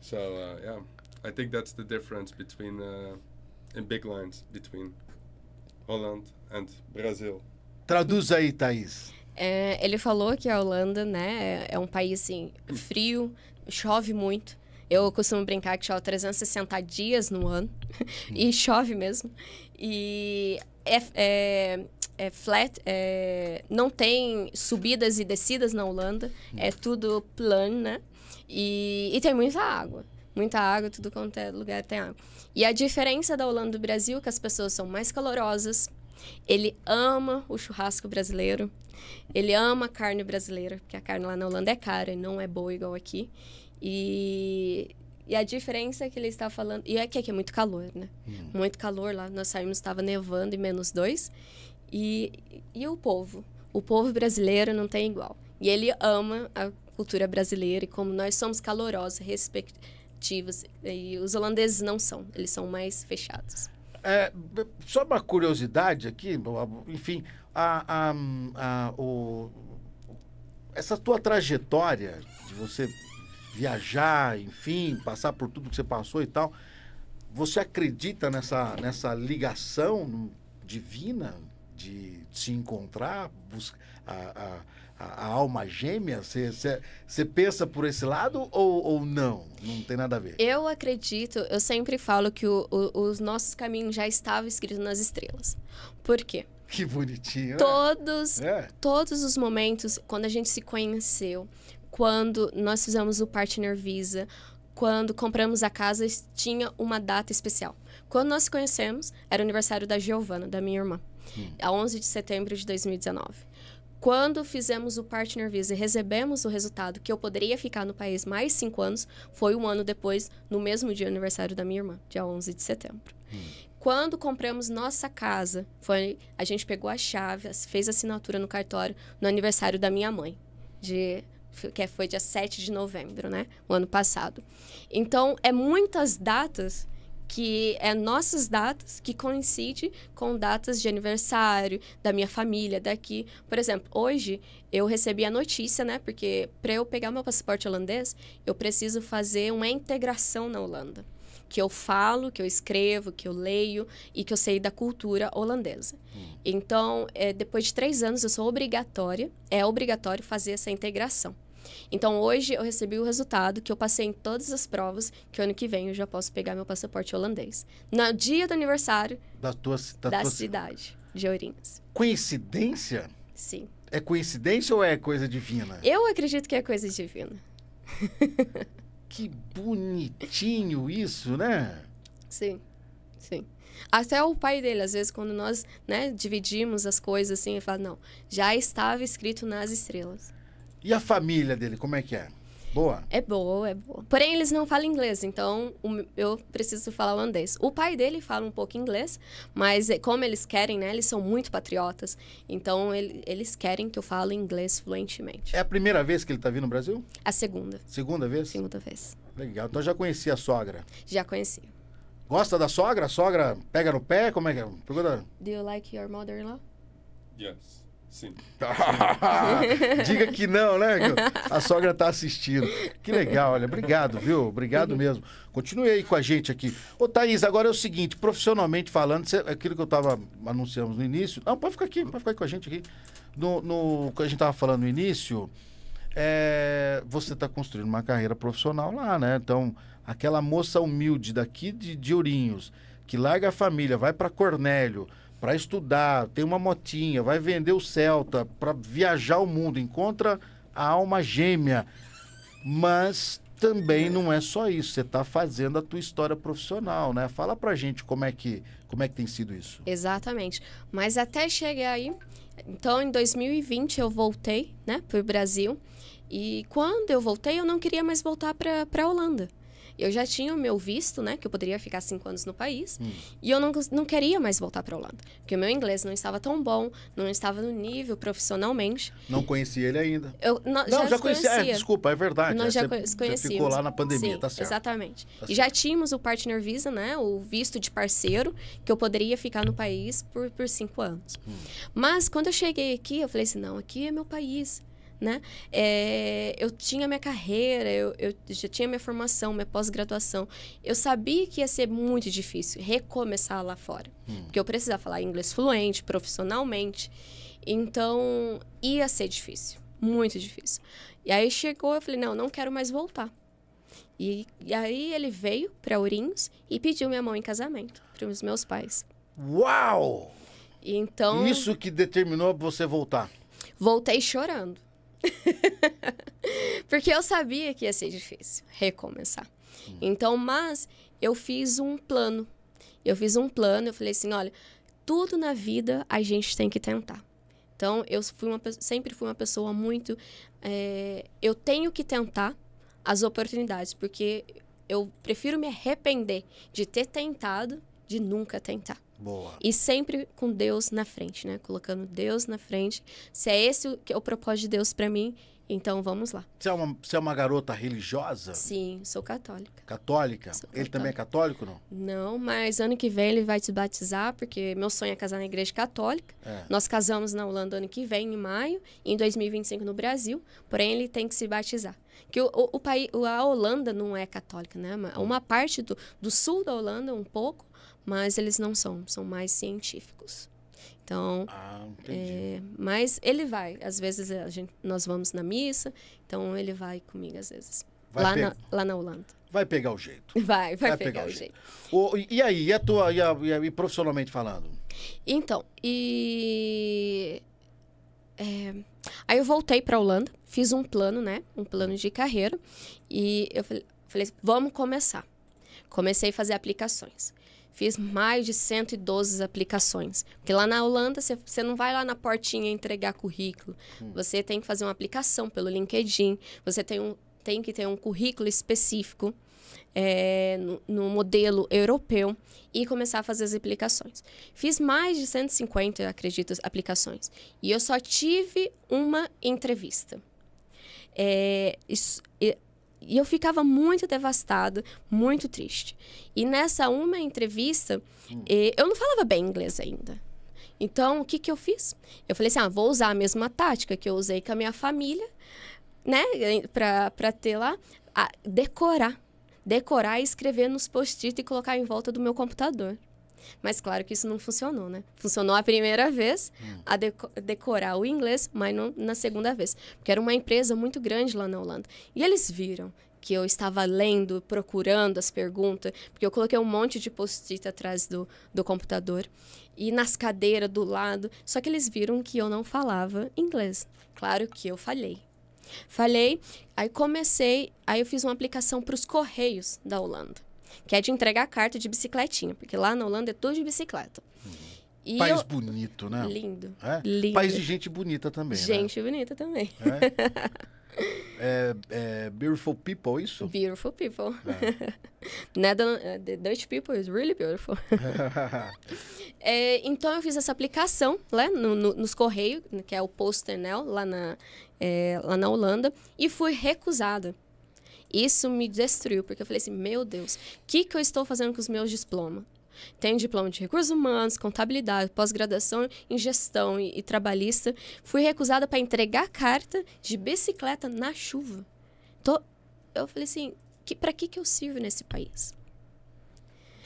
so uh, yeah, I think that's the difference between uh, in big lines between Holland and Brazil. Traduz aí, Thaís. É, ele falou que a Holanda né, é um país assim, frio, chove muito. Eu costumo brincar que chove 360 dias no ano. e chove mesmo. E é, é, é flat, é, não tem subidas e descidas na Holanda. É tudo plano, né? E, e tem muita água muita água, tudo quanto é lugar tem água. E a diferença da Holanda do Brasil é que as pessoas são mais calorosas, ele ama o churrasco brasileiro. Ele ama a carne brasileira, porque a carne lá na Holanda é cara e não é boa igual aqui. E, e a diferença que ele está falando. E é que aqui é muito calor, né? Hum. Muito calor lá. Nós saímos, estava nevando e menos dois. E, e o povo? O povo brasileiro não tem igual. E ele ama a cultura brasileira e como nós somos calorosos, respectivos. E os holandeses não são, eles são mais fechados. É, só uma curiosidade aqui, enfim, a, a, a, o, essa tua trajetória de você viajar, enfim, passar por tudo que você passou e tal, você acredita nessa, nessa ligação divina de se encontrar, buscar, a, a a, a alma gêmea? Você pensa por esse lado ou, ou não? Não tem nada a ver. Eu acredito, eu sempre falo que o, o, os nossos caminhos já estavam escritos nas estrelas. Por quê? Que bonitinho. É. Todos, é. todos os momentos, quando a gente se conheceu, quando nós fizemos o Partner Visa, quando compramos a casa, tinha uma data especial. Quando nós conhecemos, era o aniversário da Giovana, da minha irmã, hum. a 11 de setembro de 2019. Quando fizemos o Partner Visa e recebemos o resultado que eu poderia ficar no país mais cinco anos, foi um ano depois, no mesmo dia aniversário da minha irmã, dia 11 de setembro. Hum. Quando compramos nossa casa, foi a gente pegou a chave, fez assinatura no cartório no aniversário da minha mãe, de que é, foi dia 7 de novembro, né? O ano passado. Então, é muitas datas que é nossas datas que coincide com datas de aniversário da minha família daqui. Por exemplo, hoje eu recebi a notícia, né? Porque para eu pegar meu passaporte holandês, eu preciso fazer uma integração na Holanda que eu falo, que eu escrevo, que eu leio e que eu sei da cultura holandesa. Hum. Então, é, depois de três anos, eu sou obrigatória, é obrigatório fazer essa integração. Então hoje eu recebi o resultado que eu passei em todas as provas, que ano que vem eu já posso pegar meu passaporte holandês. No dia do aniversário da tua da, da tua... cidade de Ourinhos. Coincidência? Sim. É coincidência ou é coisa divina? Eu acredito que é coisa divina. que bonitinho isso, né? Sim. Sim. Até o pai dele, às vezes, quando nós né, dividimos as coisas assim, ele fala: não, já estava escrito nas estrelas. E a família dele, como é que é? Boa? É boa, é boa. Porém, eles não falam inglês, então eu preciso falar holandês. O pai dele fala um pouco inglês, mas é, como eles querem, né? Eles são muito patriotas, então ele, eles querem que eu fale inglês fluentemente. É a primeira vez que ele está vindo no Brasil? A segunda. Segunda vez? Segunda vez. Legal. Então já conhecia a sogra? Já conheci. Gosta da sogra? A sogra pega no pé? Como é que é? Pergunta... Do you like your mother-in-law? Yes. Sim. Diga que não, né? A sogra está assistindo. Que legal, olha. Obrigado, viu? Obrigado mesmo. Continue aí com a gente aqui. Ô, Thaís, agora é o seguinte, profissionalmente falando, cê, aquilo que eu estava anunciamos no início. Não, pode ficar aqui, pode ficar com a gente aqui. No, no que a gente estava falando no início, é, você está construindo uma carreira profissional lá, né? Então, aquela moça humilde daqui de, de Ourinhos, que larga a família, vai para Cornélio para estudar, tem uma motinha, vai vender o Celta, para viajar o mundo, encontra a alma gêmea. Mas também não é só isso, você está fazendo a tua história profissional, né? Fala pra gente como é que, como é que tem sido isso. Exatamente. Mas até chegar aí, então em 2020 eu voltei, né, pro Brasil. E quando eu voltei, eu não queria mais voltar para a Holanda. Eu já tinha o meu visto, né? Que eu poderia ficar cinco anos no país. Hum. E eu não, não queria mais voltar para a Holanda. Porque o meu inglês não estava tão bom, não estava no nível profissionalmente. Não conhecia ele ainda. Eu, não, não, já, já conhecia. É, conhecia. É, desculpa, é verdade. Nós é, já conhecíamos. ficou lá na pandemia, Sim, tá certo. Exatamente. Tá certo. E já tínhamos o Partner Visa, né? O visto de parceiro, que eu poderia ficar no país por, por cinco anos. Hum. Mas quando eu cheguei aqui, eu falei assim: não, aqui é meu país né? É, eu tinha minha carreira, eu, eu já tinha minha formação, minha pós-graduação. Eu sabia que ia ser muito difícil recomeçar lá fora, hum. porque eu precisava falar inglês fluente, profissionalmente. Então, ia ser difícil, muito difícil. E aí chegou, eu falei, não, não quero mais voltar. E, e aí ele veio para Ourinhos e pediu minha mão em casamento para os meus pais. Uau! Então... Isso que determinou você voltar? Voltei chorando. Porque eu sabia que ia ser difícil recomeçar. Hum. Então, mas eu fiz um plano. Eu fiz um plano, eu falei assim, olha, tudo na vida a gente tem que tentar. Então, eu fui uma, sempre fui uma pessoa muito... É, eu tenho que tentar as oportunidades, porque eu prefiro me arrepender de ter tentado de nunca tentar. Boa. E sempre com Deus na frente, né? Colocando Deus na frente. Se é esse o, que é o propósito de Deus para mim, então vamos lá. Você é, uma, você é uma garota religiosa? Sim, sou católica. Católica? Sou ele também é católico, não? Não, mas ano que vem ele vai te batizar, porque meu sonho é casar na igreja católica. É. Nós casamos na Holanda ano que vem, em maio, em 2025 no Brasil, porém ele tem que se batizar. Que o, o, o país, a Holanda não é católica, né? Uma parte do, do sul da Holanda, um pouco, mas eles não são, são mais científicos. Então, ah, é, mas ele vai. Às vezes a gente, nós vamos na missa, então ele vai comigo às vezes. Lá na, lá, na, Holanda. Vai pegar o jeito. Vai, vai, vai pegar, pegar, o jeito. jeito. O, e aí, e a tua, e, a, e, a, e profissionalmente falando? Então, e é, aí eu voltei para a Holanda, fiz um plano, né? Um plano de carreira e eu falei, falei vamos começar. Comecei a fazer aplicações. Fiz mais de 112 aplicações. Porque lá na Holanda, você não vai lá na portinha entregar currículo. Hum. Você tem que fazer uma aplicação pelo LinkedIn. Você tem, um, tem que ter um currículo específico é, no, no, modelo europeu e começar a fazer as aplicações. Fiz mais de 150, acredito, aplicações. E eu só tive uma entrevista. É, isso, e eu ficava muito devastada, muito triste. E nessa uma entrevista, hum. Eh, eu não falava bem inglês ainda. Então, o que, que eu fiz? Eu falei assim: ah, vou usar a mesma tática que eu usei com a minha família, né? para ter lá, decorar. Decorar e escrever nos post-it e colocar em volta do meu computador. Mas claro que isso não funcionou, né? Funcionou a primeira vez, hum. a deco decorar o inglês, mas não na segunda vez. Porque era uma empresa muito grande lá na Holanda. E eles viram que eu estava lendo, procurando as perguntas, porque eu coloquei um monte de post-it atrás do, do computador e nas cadeiras do lado. Só que eles viram que eu não falava inglês. Claro que eu falhei. Falhei, aí comecei, aí eu fiz uma aplicação para os correios da Holanda que é de entregar carta de bicicletinha, porque lá na Holanda é tudo de bicicleta. E País eu... bonito, né? Lindo, é? lindo. País de gente bonita também. Né? Gente né? bonita também. É? é, é beautiful people, é isso? Beautiful people. É. Né, Nada, the Dutch people is really beautiful. então eu fiz essa aplicação né, no, no, nos Correios, que é o Posternel, lá na, lá na Holanda, e fui recusada. Isso me destruiu, porque eu falei assim: meu Deus, o que, que eu estou fazendo com os meus diplomas? Tenho diploma de recursos humanos, contabilidade, pós-graduação em gestão e, e trabalhista. Fui recusada para entregar carta de bicicleta na chuva. Tô, eu falei assim: que, para que, que eu sirvo nesse país?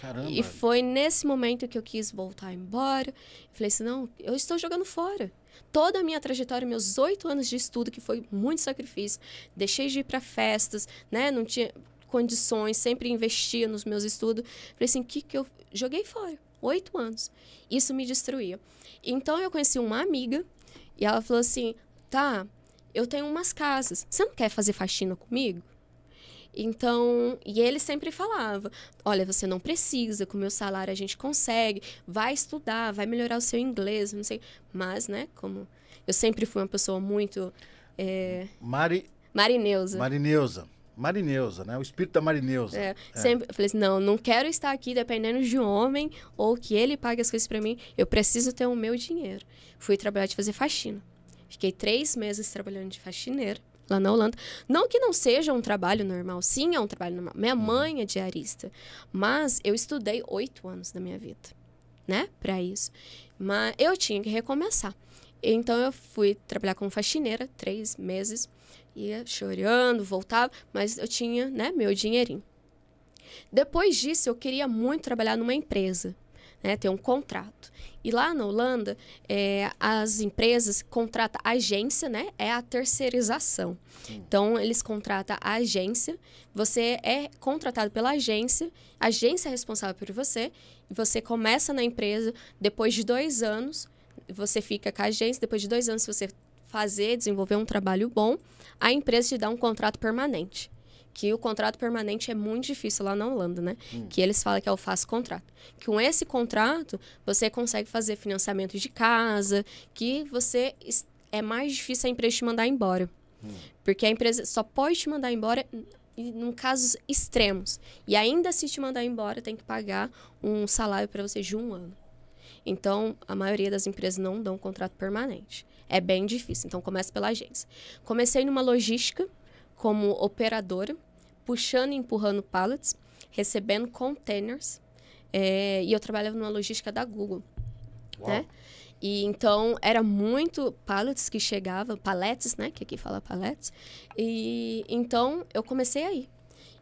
Caramba. E foi nesse momento que eu quis voltar embora. falei assim: não, eu estou jogando fora toda a minha trajetória, meus oito anos de estudo, que foi muito sacrifício, deixei de ir para festas, né? Não tinha condições, sempre investia nos meus estudos. Falei assim, que que eu joguei fora? Oito anos. Isso me destruía. Então eu conheci uma amiga e ela falou assim, tá, eu tenho umas casas, você não quer fazer faxina comigo? Então, e ele sempre falava: olha, você não precisa, com o meu salário a gente consegue, vai estudar, vai melhorar o seu inglês, não sei. Mas, né, como eu sempre fui uma pessoa muito. É... Mari... Marineusa. Marineusa. Marineusa, né? O espírito da Marineusa. É, é, Sempre, eu falei assim, não, não quero estar aqui dependendo de um homem ou que ele pague as coisas para mim. Eu preciso ter o meu dinheiro. Fui trabalhar de fazer faxina. Fiquei três meses trabalhando de faxineira lá na Holanda. Não que não seja um trabalho normal, sim, é um trabalho normal. Minha uhum. mãe é diarista, mas eu estudei oito anos da minha vida, né, para isso. Mas eu tinha que recomeçar. Então eu fui trabalhar como faxineira três meses, ia chorando, voltava, mas eu tinha, né, meu dinheirinho. Depois disso, eu queria muito trabalhar numa empresa né? Tem um contrato. E lá na Holanda, é, as empresas contratam a agência, né? É a terceirização. Sim. Então, eles contratam a agência, você é contratado pela agência, a agência é responsável por você, você começa na empresa, depois de dois anos, você fica com a agência, depois de dois anos, se você fazer, desenvolver um trabalho bom, a empresa te dá um contrato permanente que o contrato permanente é muito difícil lá na Holanda, né? Hum. Que eles falam que é o fácil contrato. Que com esse contrato, você consegue fazer financiamento de casa, que você é mais difícil a empresa te mandar embora. Hum. Porque a empresa só pode te mandar embora em casos extremos. E ainda se assim te mandar embora, tem que pagar um salário para você de um ano. Então, a maioria das empresas não dão um contrato permanente. É bem difícil. Então, começa pela agência. Comecei numa logística como operadora, puxando e empurrando pallets, recebendo containers. É, e eu trabalhava numa logística da Google. Né? E então era muito pallets que chegava, paletes, né? Que aqui fala paletes. E então eu comecei aí.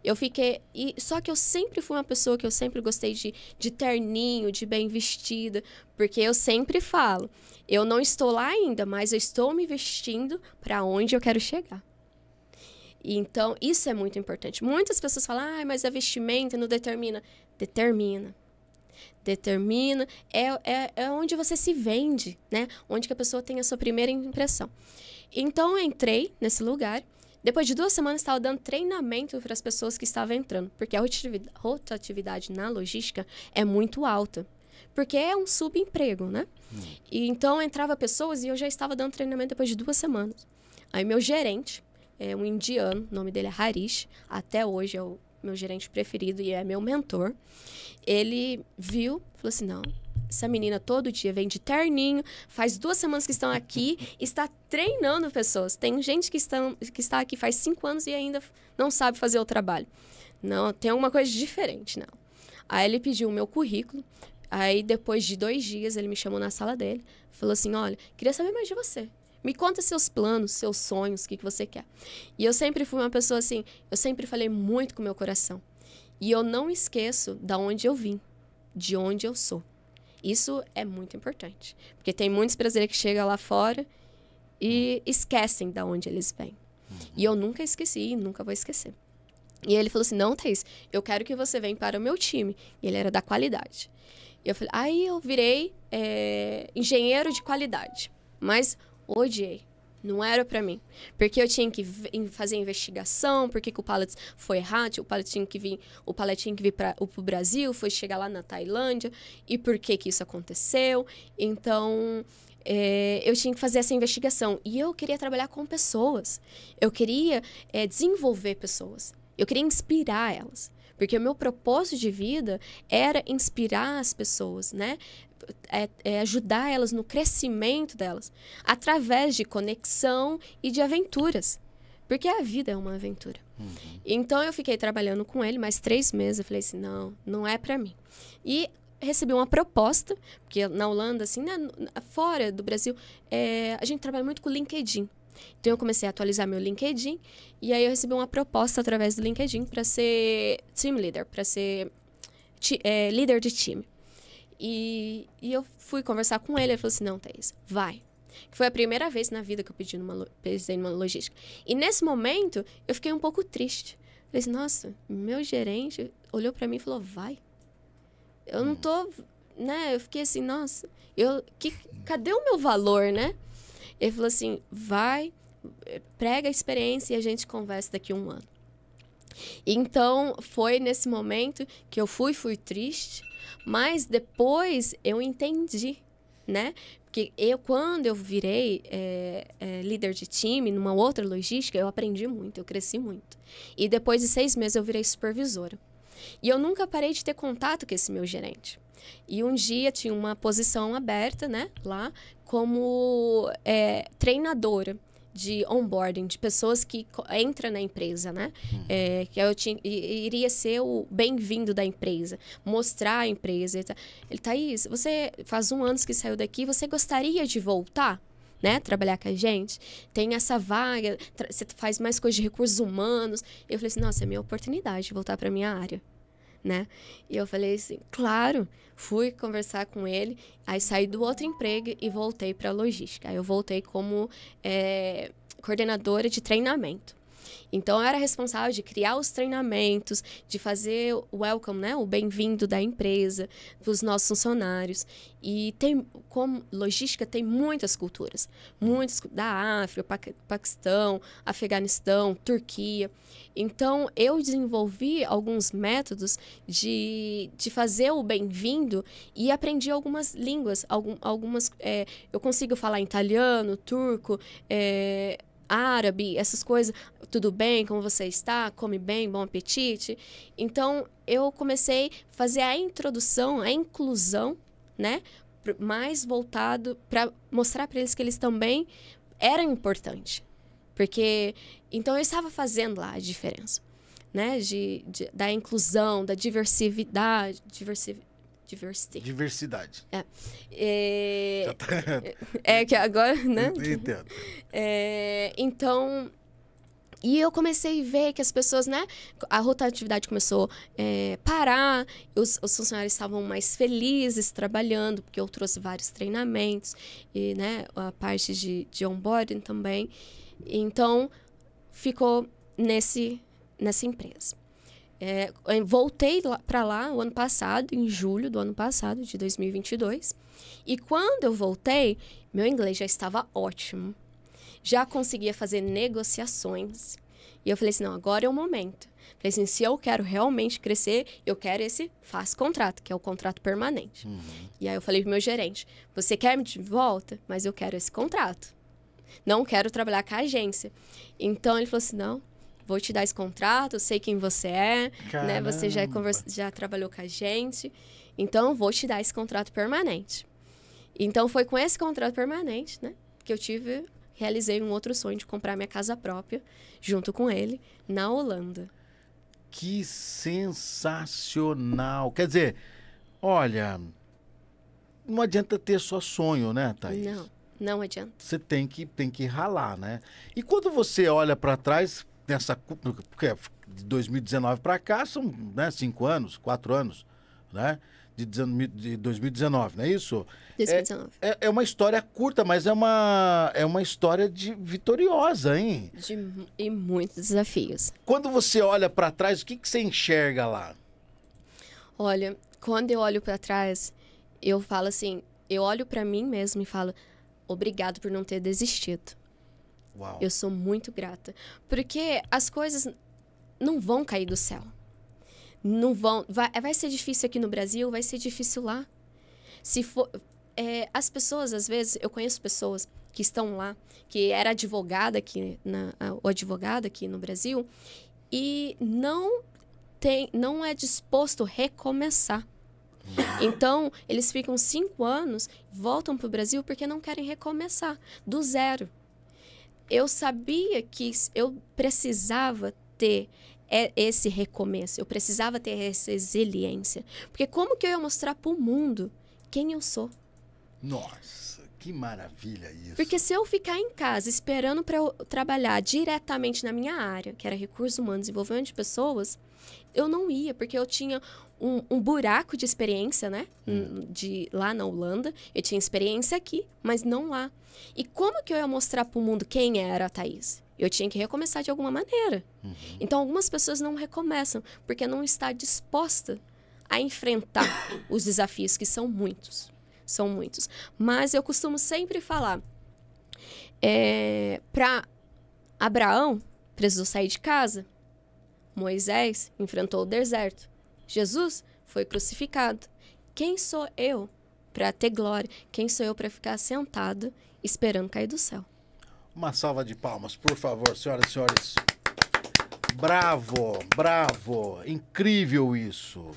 Eu fiquei. E, só que eu sempre fui uma pessoa que eu sempre gostei de, de terninho, de bem vestida, porque eu sempre falo, eu não estou lá ainda, mas eu estou me vestindo para onde eu quero chegar. Então, isso é muito importante. Muitas pessoas falam, ah, mas a vestimenta não determina. Determina. Determina. É, é, é onde você se vende, né? Onde que a pessoa tem a sua primeira impressão. Então, eu entrei nesse lugar. Depois de duas semanas, estava dando treinamento para as pessoas que estavam entrando, porque a rotatividade na logística é muito alta. Porque é um subemprego, né? Hum. E, então, entrava pessoas e eu já estava dando treinamento depois de duas semanas. Aí, meu gerente é um indiano, o nome dele é Harish, até hoje é o meu gerente preferido e é meu mentor. Ele viu, falou assim: não, essa menina todo dia vem de terninho, faz duas semanas que estão aqui, está treinando pessoas. Tem gente que, estão, que está aqui faz cinco anos e ainda não sabe fazer o trabalho. Não, tem alguma coisa diferente, não. Aí ele pediu o meu currículo. Aí, depois de dois dias, ele me chamou na sala dele. Falou assim, olha, queria saber mais de você. Me conta seus planos, seus sonhos, o que, que você quer. E eu sempre fui uma pessoa assim, eu sempre falei muito com meu coração. E eu não esqueço da onde eu vim, de onde eu sou. Isso é muito importante. Porque tem muitos brasileiros que chegam lá fora e esquecem da onde eles vêm. Uhum. E eu nunca esqueci e nunca vou esquecer. E ele falou assim: Não, Thaís, eu quero que você venha para o meu time. E ele era da qualidade. E eu falei: Aí eu virei é, engenheiro de qualidade. Mas Odiei. Não era para mim. Porque eu tinha que fazer investigação, porque o Pallet foi errado, o Pallet tinha que vir, o Pallet tinha que vir para o Brasil, foi chegar lá na Tailândia, e por que que isso aconteceu. Então, é, eu tinha que fazer essa investigação. E eu queria trabalhar com pessoas. Eu queria é, desenvolver pessoas. Eu queria inspirar elas. Porque o meu propósito de vida era inspirar as pessoas, né? É, é ajudar elas no crescimento delas, através de conexão e de aventuras. Porque a vida é uma aventura. Uhum. Então eu fiquei trabalhando com ele mais três meses. Eu falei assim: não, não é para mim. E recebi uma proposta, porque na Holanda, assim, né, fora do Brasil, é, a gente trabalha muito com LinkedIn. Então eu comecei a atualizar meu LinkedIn e aí eu recebi uma proposta através do LinkedIn para ser team leader, para ser é, líder de time. E, e, eu fui conversar com ele, ele falou assim: "Não, Thaís, vai". Que foi a primeira vez na vida que eu pedi numa, pedi numa logística. E nesse momento eu fiquei um pouco triste. Falei assim: "Nossa, meu gerente olhou para mim e falou: "Vai". Eu não hum. tô, né? Eu fiquei assim: "Nossa, eu que cadê o meu valor, né?" Ele falou assim: vai, prega a experiência e a gente conversa daqui a um ano. Então, foi nesse momento que eu fui, fui triste, mas depois eu entendi, né? Porque eu, quando eu virei é, é, líder de time, numa outra logística, eu aprendi muito, eu cresci muito. E depois de seis meses eu virei supervisora. E eu nunca parei de ter contato com esse meu gerente. E um dia tinha uma posição aberta, né, lá, como é, treinadora de onboarding, de pessoas que entram na empresa, né? Uhum. É, que eu tinha, iria ser o bem-vindo da empresa, mostrar a empresa. Ele, Thaís, você faz um ano que saiu daqui, você gostaria de voltar? Né, trabalhar com a gente, tem essa vaga, você faz mais coisa de recursos humanos. Eu falei assim, nossa, é minha oportunidade de voltar para minha área né? E eu falei assim, claro, fui conversar com ele, aí saí do outro emprego e voltei para logística. Aí eu voltei como é, coordenadora de treinamento. Então eu era responsável de criar os treinamentos, de fazer o welcome, né, o bem-vindo da empresa para os nossos funcionários. E tem como logística tem muitas culturas, muitas da África, Paquistão, Afeganistão, Turquia. Então eu desenvolvi alguns métodos de, de fazer o bem-vindo e aprendi algumas línguas, algum, algumas é, eu consigo falar italiano, turco, é, árabe, essas coisas. Tudo bem? Como você está? Come bem? Bom apetite? Então, eu comecei a fazer a introdução, a inclusão, né? Mais voltado para mostrar para eles que eles também eram importantes. Porque, então, eu estava fazendo lá a diferença, né? De, de da inclusão, da diversidade, diversidade Diversity. Diversidade. É. É, tá- é, é que agora, né? Entendo. É, então, e eu comecei a ver que as pessoas, né? A rotatividade começou a é, parar, os, os, funcionários estavam mais felizes trabalhando, porque eu trouxe vários treinamentos e, né, a parte de, de onboarding também. Então, ficou nesse, nessa empresa. É, voltei para lá o ano passado, em julho do ano passado, de 2022. E quando eu voltei, meu inglês já estava ótimo. Já conseguia fazer negociações. E eu falei assim: não, agora é o momento. Falei assim: se eu quero realmente crescer, eu quero esse faz contrato, que é o contrato permanente. Uhum. E aí eu falei pro meu gerente: você quer me de volta? Mas eu quero esse contrato. Não quero trabalhar com a agência. Então ele falou assim: não, vou te dar esse contrato, sei quem você é, né? Caramba. né? Você já, conversa, já trabalhou com a gente, então vou te dar esse contrato permanente. Então foi com esse contrato permanente, né, que eu tive, realizei um outro sonho de comprar minha casa própria, junto com ele, na Holanda. Que sensacional! Quer dizer, olha, não adianta ter só sonho, né, Thaís? Não, não adianta. Você tem que, tem que ralar, né? E quando você olha para trás, nessa. Porque de 2019 para cá são né, cinco anos, quatro anos, né? De, de 2019, não é isso? 2019. É, é, é, uma história curta, mas é uma, é uma história de vitoriosa, hein? De, e muitos desafios. Quando você olha para trás, o que, que você enxerga lá? Olha, quando eu olho para trás, eu falo assim, eu olho para mim mesmo e falo, obrigado por não ter desistido. Uau. Eu sou muito grata. Porque as coisas não vão cair do céu. Não vão. Vai, vai ser difícil aqui no Brasil, vai ser difícil lá. Se for. É, as pessoas, às vezes, eu conheço pessoas que estão lá, que era advogada aqui, na, ou aqui no Brasil, e não tem, não é disposto a recomeçar. Então, eles ficam cinco anos, voltam para o Brasil porque não querem recomeçar do zero eu sabia que eu precisava ter é, esse recomeço, eu precisava ter essa resiliência. Porque como que eu ia mostrar para o mundo quem eu sou? Nossa, que maravilha isso. Porque se eu ficar em casa esperando para eu trabalhar diretamente na minha área, que era recursos humanos, desenvolvimento de pessoas, eu não ia, porque eu tinha um, um buraco de experiência, né? Hum. De lá na Holanda. Eu tinha experiência aqui, mas não lá. E como que eu ia mostrar para o mundo quem era a Thaís? Eu tinha que recomeçar de alguma maneira. Uhum. Então, algumas pessoas não recomeçam porque não está disposta a enfrentar os desafios, que são muitos. São muitos. Mas eu costumo sempre falar: é, para Abraão, precisou sair de casa. Moisés enfrentou o deserto. Jesus foi crucificado. Quem sou eu para ter glória? Quem sou eu para ficar sentado esperando cair do céu? Uma salva de palmas, por favor, senhoras e senhores. Bravo, bravo, incrível isso.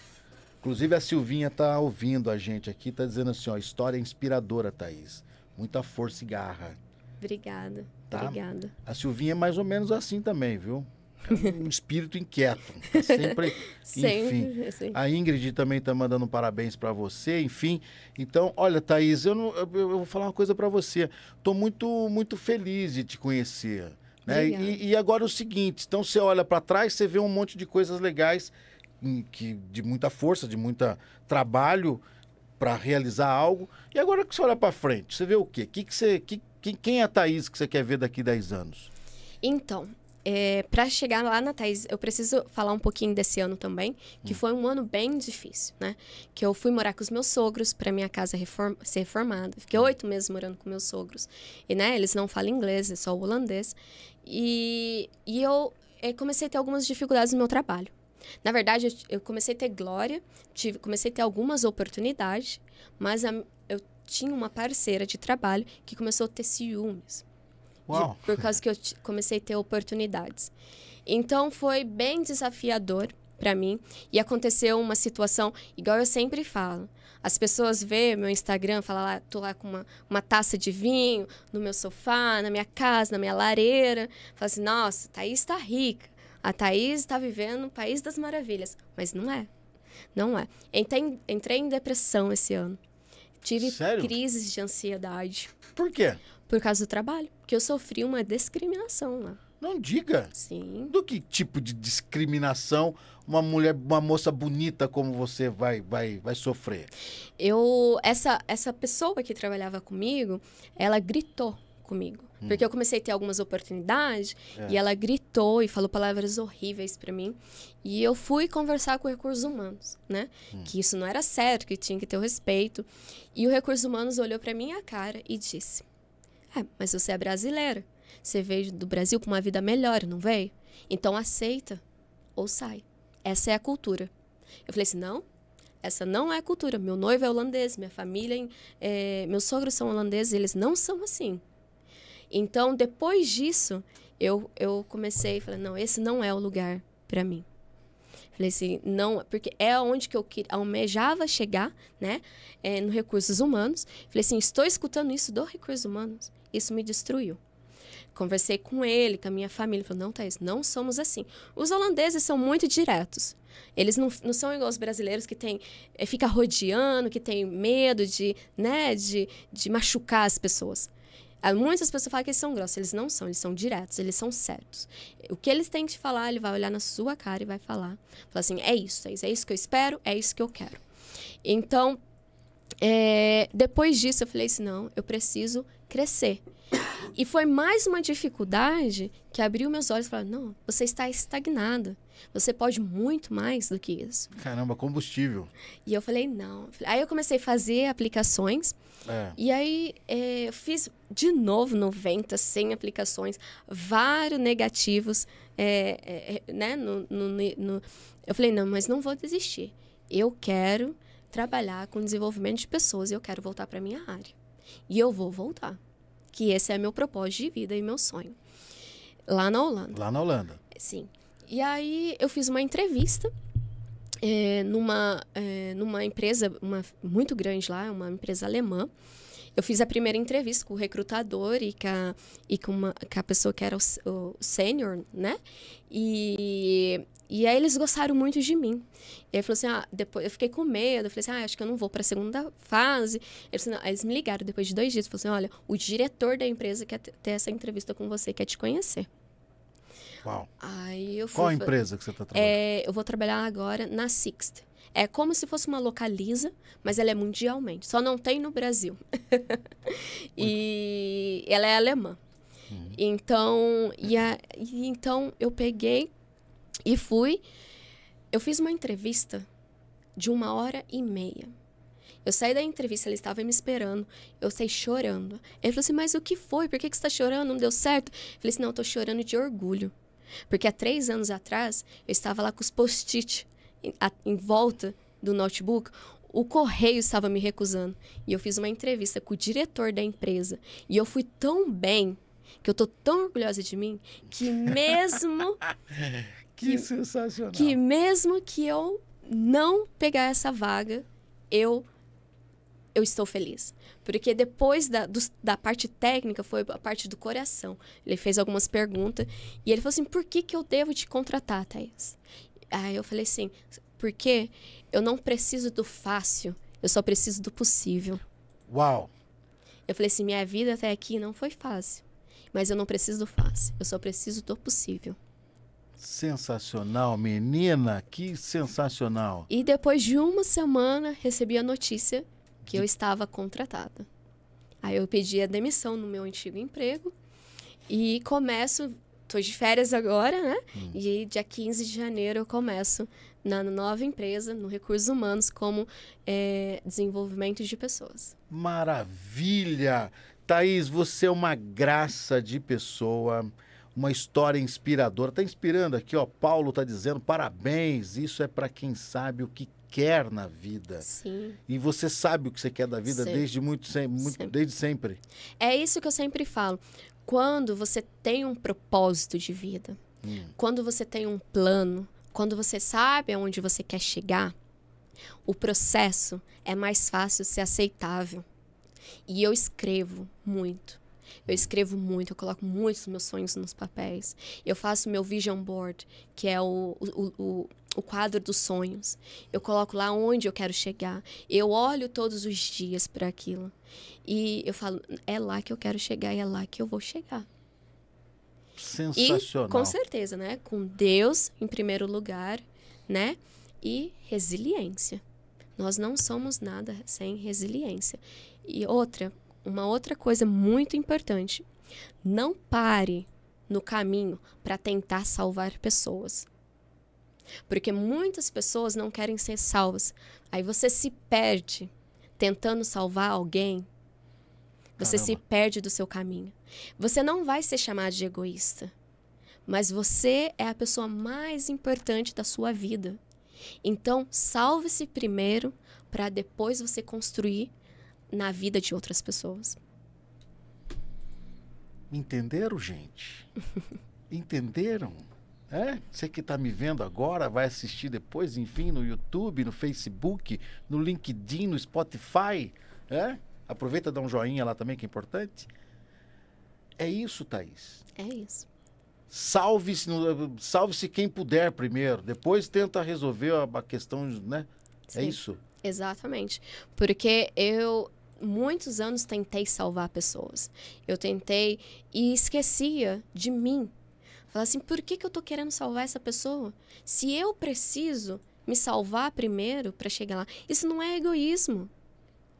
Inclusive a Silvinha tá ouvindo a gente aqui, tá dizendo assim, ó, história é inspiradora, Thaís. Muita força e garra. Obrigada, tá? obrigada. A Silvinha é mais ou menos assim também, viu? um espírito inquieto. Tá sempre, enfim. Sim, a Ingrid também está mandando parabéns para você, enfim. Então, olha, Thaís, eu, não, eu, eu vou falar uma coisa para você. Estou muito, muito feliz de te conhecer. Né? E, e agora é o seguinte, então você olha para trás, você vê um monte de coisas legais, hum, que, de muita força, de muito trabalho para realizar algo. E agora que você olha para frente, você vê o quê? Que que você, que, quem é a Thaís que você quer ver daqui 10 anos? Então, é, para chegar lá na Thaís, eu preciso falar um pouquinho desse ano também, que hum. foi um ano bem difícil, né? Que eu fui morar com os meus sogros para minha casa reform ser reformada. Fiquei oito meses morando com meus sogros. E, né, eles não falam inglês, é só o holandês. E, e eu é, comecei a ter algumas dificuldades no meu trabalho. Na verdade, eu, eu comecei a ter glória, tive, comecei a ter algumas oportunidades, mas a, eu tinha uma parceira de trabalho que começou a ter ciúmes de, por causa que eu comecei a ter oportunidades. Então foi bem desafiador para mim e aconteceu uma situação igual eu sempre falo. As pessoas vê meu Instagram, falam lá, tô lá com uma, uma taça de vinho no meu sofá, na minha casa, na minha lareira. Fala assim, nossa, Thaís está rica. A Thaís está vivendo no país das maravilhas. Mas não é. Não é. Entrei, entrei em depressão esse ano. Tive Sério? crises de ansiedade. Por quê? Por causa do trabalho, porque eu sofri uma discriminação lá. Não diga. Sim. Do que tipo de discriminação uma mulher, uma moça bonita como você vai vai vai sofrer? Eu essa essa pessoa que trabalhava comigo, ela gritou comigo. Hum. Porque eu comecei a ter algumas oportunidades é. e ela gritou e falou palavras horríveis para mim. E eu fui conversar com recursos humanos, né? Hum. Que isso não era certo, que tinha que ter o respeito. E o recursos humanos olhou para minha cara e disse: é, mas você é brasileira. Você veio do Brasil para uma vida melhor, não veio? Então aceita ou sai. Essa é a cultura. Eu falei assim: não, essa não é a cultura. Meu noivo é holandês, minha família, é, eh, meus sogros são holandeses, eles não são assim. Então, depois disso, eu, eu comecei e falei: não, esse não é o lugar para mim. Falei assim, não, porque é onde que eu queria, almejava chegar, né? É, no recursos humanos. Falei assim, estou escutando isso do recursos humanos. Isso me destruiu. Conversei com ele, com a minha família. Falei, não, Thaís, não somos assim. Os holandeses são muito diretos. Eles não, não são igual os brasileiros que tem, eh, fica rodeando, que tem medo de, né, de, de machucar as pessoas. Ah, muitas pessoas falam que eles são grossos. Eles não são, eles são diretos, eles são certos. O que eles têm que falar, ele vai olhar na sua cara e vai falar. Falar assim, é isso, é isso, é isso que eu espero, é isso que eu quero. Então, é, depois disso, eu falei assim, não, eu preciso crescer. E foi mais uma dificuldade que abriu meus olhos e falou: não, você está estagnado. Você pode muito mais do que isso. Caramba, combustível. E eu falei: não. Aí eu comecei a fazer aplicações. É. E aí é, eu fiz de novo 90, 100 aplicações, vários negativos. É, né? No, no, no, eu falei: não, mas não vou desistir. Eu quero trabalhar com desenvolvimento de pessoas e eu quero voltar para minha área. E eu vou voltar. Que esse é meu propósito de vida e meu sonho. Lá na Holanda. Lá na Holanda. Sim. E aí eu fiz uma entrevista é, numa, é, numa empresa uma, muito grande lá, uma empresa alemã eu fiz a primeira entrevista com o recrutador e com a, e com uma, com a pessoa que era o, o sênior, né? E, e aí eles gostaram muito de mim. E aí falei assim, ah, depois eu fiquei com medo, eu falei assim, ah, acho que eu não vou para a segunda fase. Eles, assim, eles, me ligaram depois de dois dias, falou assim, olha, o diretor da empresa quer ter essa entrevista com você, quer te conhecer. Uau. Aí eu fui, Qual a empresa que você está é, trabalhando? É, eu vou trabalhar agora na Sixt. É como se fosse uma localiza, mas ela é mundialmente. Só não tem no Brasil. e ela é alemã. Uhum. Então, e, a, e então eu peguei e fui. Eu fiz uma entrevista de uma hora e meia. Eu saí da entrevista, ele estava me esperando. Eu saí chorando. Ele falou assim: Mas o que foi? Por que, que você está chorando? Não deu certo? Eu falei assim: Não, estou chorando de orgulho. Porque há três anos atrás, eu estava lá com os post-it em, volta do notebook, o correio estava me recusando. E eu fiz uma entrevista com o diretor da empresa. E eu fui tão bem, que eu tô tão orgulhosa de mim, que mesmo. que, que sensacional! Que mesmo que eu não pegar essa vaga, eu eu estou feliz. Porque depois da, do, da parte técnica, foi a parte do coração. Ele fez algumas perguntas e ele falou assim: por que, que eu devo te contratar, Thaís? Aí eu falei assim, porque eu não preciso do fácil, eu só preciso do possível. Uau! Eu falei assim, minha vida até aqui não foi fácil, mas eu não preciso do fácil, eu só preciso do possível. Sensacional, menina, que sensacional. E depois de uma semana, recebi a notícia que eu estava contratada. Aí eu pedi a demissão no meu antigo emprego e começo tô de férias agora, né? Hum. E dia 15 de janeiro eu começo na nova empresa, no Recursos Humanos, como é, desenvolvimento de pessoas. Maravilha! Thaís, você é uma graça de pessoa, uma história inspiradora. Tá inspirando aqui, ó. Paulo tá dizendo parabéns. Isso é para quem sabe o que quer na vida. Sim. E você sabe o que você quer da vida desde muito, muito sempre. desde sempre. É isso que eu sempre falo quando você tem um propósito de vida, hum. quando você tem um plano, quando você sabe aonde você quer chegar, o processo é mais fácil ser aceitável. E eu escrevo muito. Eu escrevo muito, eu coloco muitos meus sonhos nos papéis. Eu faço meu vision board, que é o, o, o, o quadro dos sonhos. Eu coloco lá onde eu quero chegar. Eu olho todos os dias para aquilo. E eu falo, é lá que eu quero chegar e é lá que eu vou chegar. Sensacional. E, com certeza, né? Com Deus em primeiro lugar, né? E resiliência. Nós não somos nada sem resiliência. E outra, uma outra coisa muito importante. Não pare no caminho para tentar salvar pessoas. Porque muitas pessoas não querem ser salvas. Aí você se perde tentando salvar alguém. Você Caramba. se perde do seu caminho. Você não vai ser chamado de egoísta. Mas você é a pessoa mais importante da sua vida. Então, salve-se primeiro para depois você construir na vida de outras pessoas. Entenderam, gente? Entenderam? É, você que está me vendo agora, vai assistir depois, enfim, no YouTube, no Facebook, no LinkedIn, no Spotify. É? Aproveita e dá um joinha lá também, que é importante. É isso, Thaís. É isso. Salve-se salve quem puder primeiro, depois tenta resolver a, questão, né? É Sim, é isso? Exatamente. Porque eu, muitos anos tentei salvar pessoas. Eu tentei e esquecia de mim Falar assim, por que, que eu tô querendo salvar essa pessoa? Se eu preciso me salvar primeiro para chegar lá, isso não é egoísmo.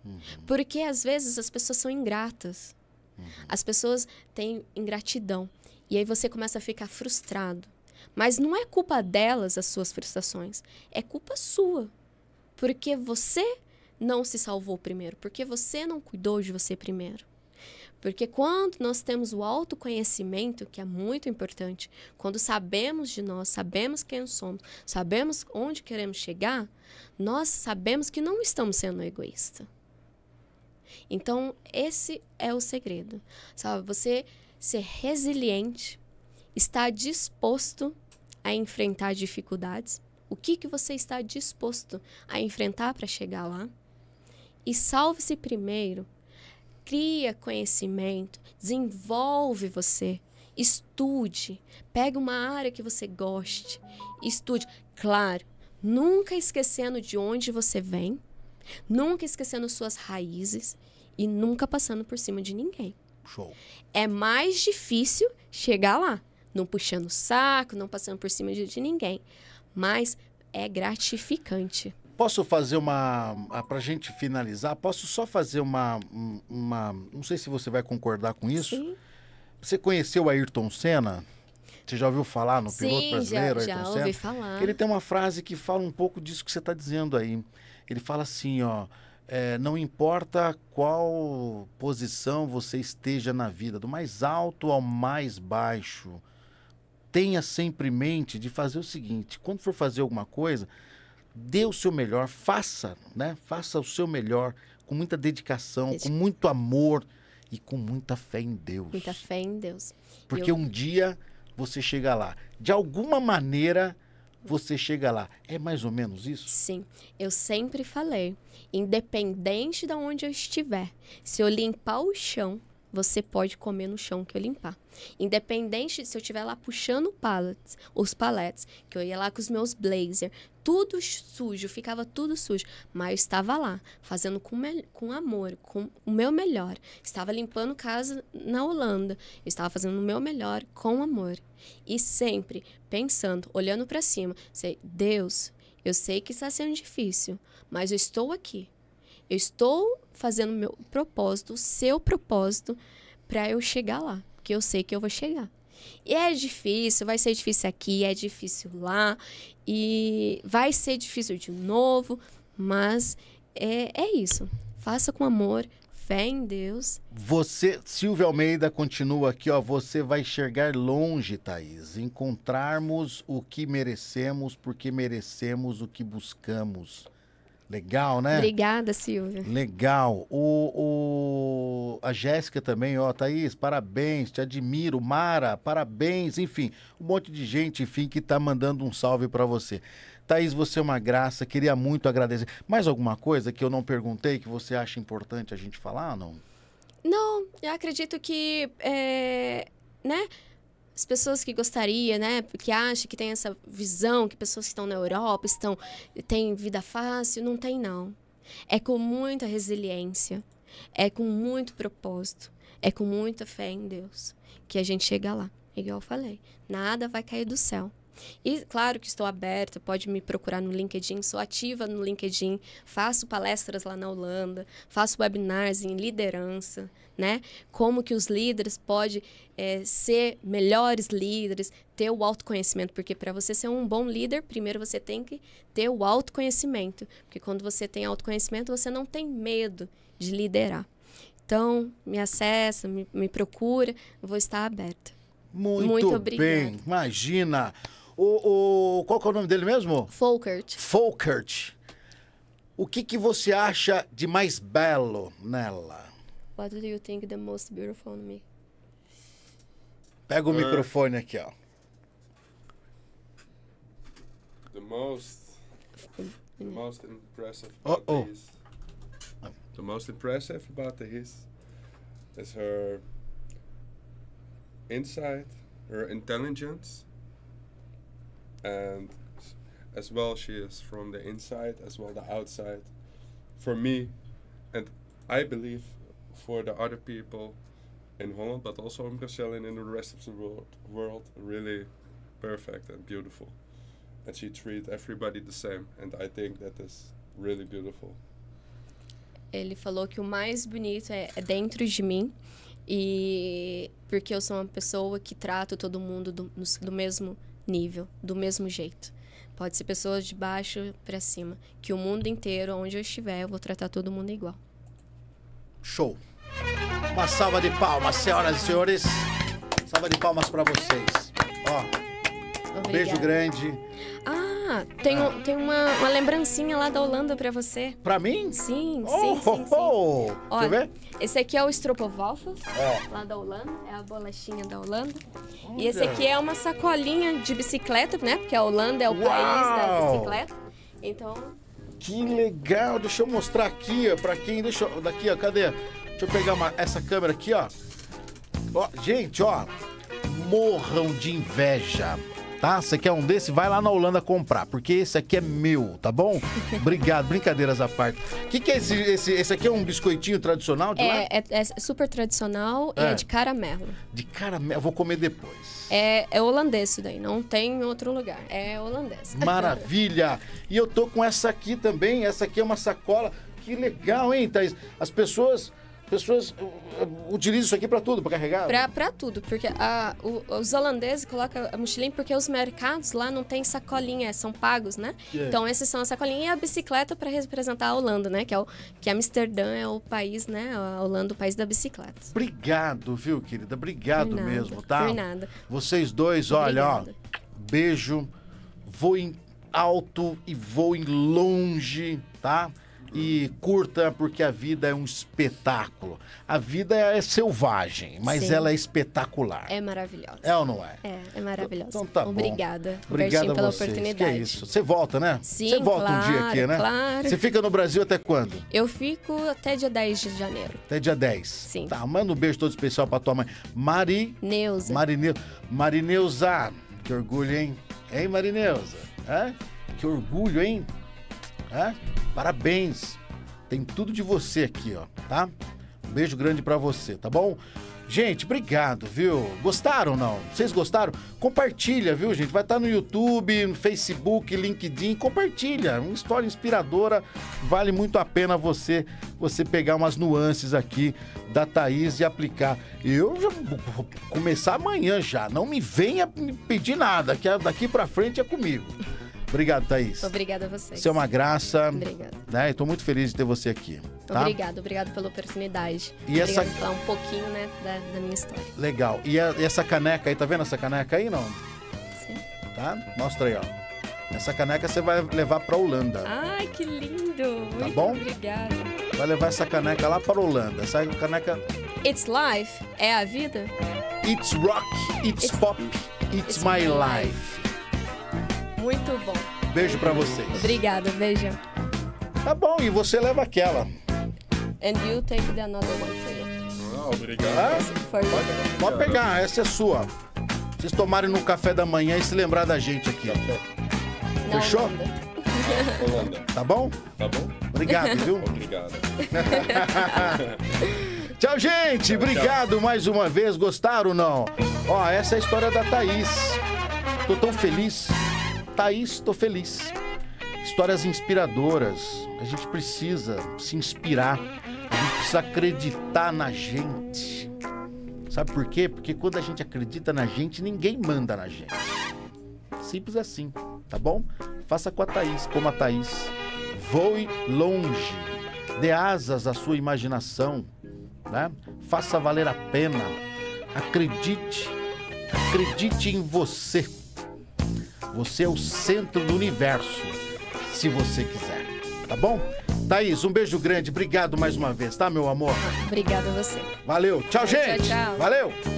Uhum. Porque às vezes as pessoas são ingratas. Uhum. As pessoas têm ingratidão. E aí você começa a ficar frustrado. Mas não é culpa delas as suas frustrações. É culpa sua. Porque você não se salvou primeiro. Porque você não cuidou de você primeiro. Porque quando nós temos o autoconhecimento, que é muito importante, quando sabemos de nós, sabemos quem somos, sabemos onde queremos chegar, nós sabemos que não estamos sendo egoístas. Então, esse é o segredo. Sabe, você ser resiliente, estar disposto a enfrentar dificuldades, o que, que você está disposto a enfrentar para chegar lá. E salve-se primeiro cria conhecimento, desenvolve você, estude, pega uma área que você goste, estude. Claro, nunca esquecendo de onde você vem, nunca esquecendo suas raízes e nunca passando por cima de ninguém. Show. É mais difícil chegar lá, não puxando o saco, não passando por cima de, de ninguém, mas é gratificante. Posso fazer uma. Ah, Para a gente finalizar, posso só fazer uma, uma. Não sei se você vai concordar com isso. Sim. Você conheceu o Ayrton Senna? Você já ouviu falar no Sim, piloto brasileiro? Já, Ayrton já Senna? ouvi falar. Ele tem uma frase que fala um pouco disso que você está dizendo aí. Ele fala assim, ó. É, não importa qual posição você esteja na vida, do mais alto ao mais baixo, tenha sempre em mente de fazer o seguinte: quando for fazer alguma coisa, dê o seu melhor, faça, né? Faça o seu melhor com muita dedicação, Dedica. com muito amor e com muita fé em Deus. Muita fé em Deus. Porque Eu... um dia você chega lá. De alguma maneira você chega lá. É mais ou menos isso? Sim. Eu sempre falei, independente de onde eu estiver, se eu limpar o chão, você pode comer no chão que eu limpar. Independente se eu estiver lá puxando paletes, os paletes, que eu ia lá com os meus blazer, tudo sujo, ficava tudo sujo, mas eu estava lá, fazendo com, com amor, com o meu melhor. Estava limpando casa na Holanda, eu estava fazendo o meu melhor com amor. E sempre pensando, olhando para cima, sei, Deus, eu sei que está sendo difícil, mas eu estou aqui eu estou fazendo meu propósito, seu propósito, para eu chegar lá, porque eu sei que eu vou chegar. E é difícil, vai ser difícil aqui, é difícil lá, e vai ser difícil de novo, mas é, é isso. Faça com amor, fé em Deus. Você, Silvia Almeida, continua aqui, ó. Você vai enxergar longe, Thaís. Encontrarmos o que merecemos, porque merecemos o que buscamos. Legal, né? Obrigada, Silvia. Legal. O, o, a Jéssica também, ó, Thaís, parabéns, te admiro. Mara, parabéns. Enfim, um monte de gente, enfim, que tá mandando um salve para você. Thaís, você é uma graça, queria muito agradecer. Mais alguma coisa que eu não perguntei que você acha importante a gente falar, não? Não, eu acredito que, é, né? as pessoas que gostaria, né, que acha que tem essa visão que pessoas que estão na Europa estão têm vida fácil, não tem não. É com muita resiliência, é com muito propósito, é com muita fé em Deus que a gente chega lá. É igual eu falei, nada vai cair do céu. E claro que estou aberta, pode me procurar no LinkedIn, sou ativa no LinkedIn, faço palestras lá na Holanda, faço webinars em liderança, né? Como que os líderes podem é, ser melhores líderes, ter o autoconhecimento, porque para você ser um bom líder, primeiro você tem que ter o autoconhecimento, porque quando você tem autoconhecimento, você não tem medo de liderar. Então, me acessa, me, me procura, vou estar aberta. Muito, Muito obrigada. bem, imagina. O, o, qual que é o nome dele mesmo? Folkert. Folkert. O que, que você acha de mais belo nela? What do you think the most beautiful in me? Pega o uh, microfone aqui, ó. The most. The uhum. most impressive about oh, oh. His, the most impressive about his is her insight, her intelligence, and as well she is from the inside as well the outside for me and i believe for the other people in holland but also in brazil and in the rest of the world, world really perfect and beautiful and she treats everybody the same and i think that is really beautiful ele falou que o mais bonito é, é dentro de mim e porque eu sou uma pessoa que trato todo mundo do, do mesmo nível, do mesmo jeito. Pode ser pessoas de baixo para cima, que o mundo inteiro, onde eu estiver, eu vou tratar todo mundo igual. Show. Uma salva de palmas, senhoras e senhores. Salva de palmas para vocês. Ó. Beijo grande. Ah, ah, tem, ah. Um, tem uma, uma, lembrancinha lá da Holanda para você. Para mim? Sim, oh, sim, sim, sim. Oh, Olha, ver? esse aqui é o estropovalfo, é. lá da Holanda, é a bolachinha da Holanda. E esse aqui é uma sacolinha de bicicleta, né? Porque a Holanda é o Uau. país da bicicleta. Então... Que legal! Deixa eu mostrar aqui, para quem... Deixa eu... Daqui, ó, cadê? Deixa eu pegar uma, essa câmera aqui, ó. ó gente, ó. Morram de inveja tá? Você quer um desse? Vai lá na Holanda comprar, porque esse aqui é meu, tá bom? Obrigado, brincadeiras à parte. O que, que é esse, esse? Esse aqui é um biscoitinho tradicional de é, lá? É, é super tradicional é. e é de caramelo. De caramelo, vou comer depois. É, é holandês isso daí, não tem outro lugar. É holandês. Maravilha! E eu tô com essa aqui também, essa aqui é uma sacola. Que legal, hein, Thaís? As pessoas pessoas eh, eh, utilizam isso aqui para tudo, para carregar? Para tudo, porque a, o, os holandeses colocam a mochilinha porque os mercados lá não tem sacolinha, são pagos, né? É. Então, esses são a sacolinha e a bicicleta para representar a Holanda, né? Que, é o, que Amsterdã é o país, né? A Holanda, o país da bicicleta. Obrigado, viu, querida? Obrigado nada, mesmo, tá? Por nada. Vocês dois, olha, ó, beijo, vou em alto e vou em longe, tá? e curta porque a vida é um espetáculo. A vida é, é selvagem, mas Sim. ela é espetacular. É maravilhosa. É ou não é? É, é maravilhosa. Então tá Obrigada, bom. Obrigada pela vocês. oportunidade. Que é isso. Você volta, né? Sim, Você volta claro, um dia aqui, né? Claro. Você fica no Brasil até quando? Eu fico até dia 10 de janeiro. Até dia 10. Sim. Tá, manda um beijo todo especial pra tua mãe. Mari... Neuza. Marineuza. Marineuza. Que orgulho, hein? Hein, Marineuza? Hã? Que orgulho, hein? Hã? Parabéns. Tem tudo de você aqui, ó, tá? Um beijo grande para você, tá bom? Gente, obrigado, viu? Gostaram ou não? Vocês gostaram? Compartilha, viu, gente? Vai estar tá no YouTube, no Facebook, LinkedIn, compartilha. Uma história inspiradora, vale muito a pena você você pegar umas nuances aqui da Thaís e aplicar. Eu já vou começar amanhã já, não me venha pedir nada, que é daqui para frente é comigo. Obrigado, Thaís. Obrigada a vocês. Você é uma graça. Obrigada. Né? Estou muito feliz de ter você aqui. Tá? Obrigado, obrigado pela oportunidade. E obrigado essa... por falar um pouquinho né, da, da minha história. Legal. E, a, e essa caneca aí, tá vendo essa caneca aí, não? Sim. Tá? Mostra aí, ó. Essa caneca você vai levar para Holanda. Ai, que lindo! Tá muito bom? Obrigada. Vai levar essa caneca lá para Holanda. Essa caneca. It's life é a vida. It's rock, it's, it's... pop, it's, it's my, my life. life. Muito bom. Beijo para vocês. Obrigada, beijão. Tá bom, e você leva aquela. And you take the another one for you. Ah, obrigado. Ah, pode, pode, pegar, essa é sua. Vocês tomarem no café da manhã e se lembrar da gente aqui. Café. Fechou? Holanda. Tá bom? Tá bom. Obrigado, viu? Obrigado. tchau, gente. Tchau, Obrigado tchau. mais uma vez. Gostaram ou não? Ó, essa é a história da Thaís. Tô tão feliz. Thaís, tá estou feliz. Histórias inspiradoras. A gente precisa se inspirar. A gente precisa acreditar na gente. Sabe por quê? Porque quando a gente acredita na gente, ninguém manda na gente. Simples assim, tá bom? Faça com a Thaís, como a Thaís. Voe longe. Dê asas à sua imaginação. Né? Faça valer a pena. Acredite. Acredite em você. Você é o centro do universo, se você quiser. Tá bom? Thaís, um beijo grande. Obrigado mais uma vez, tá, meu amor? Obrigada a você. Valeu. Tchau, gente. Tchau, tchau. Valeu.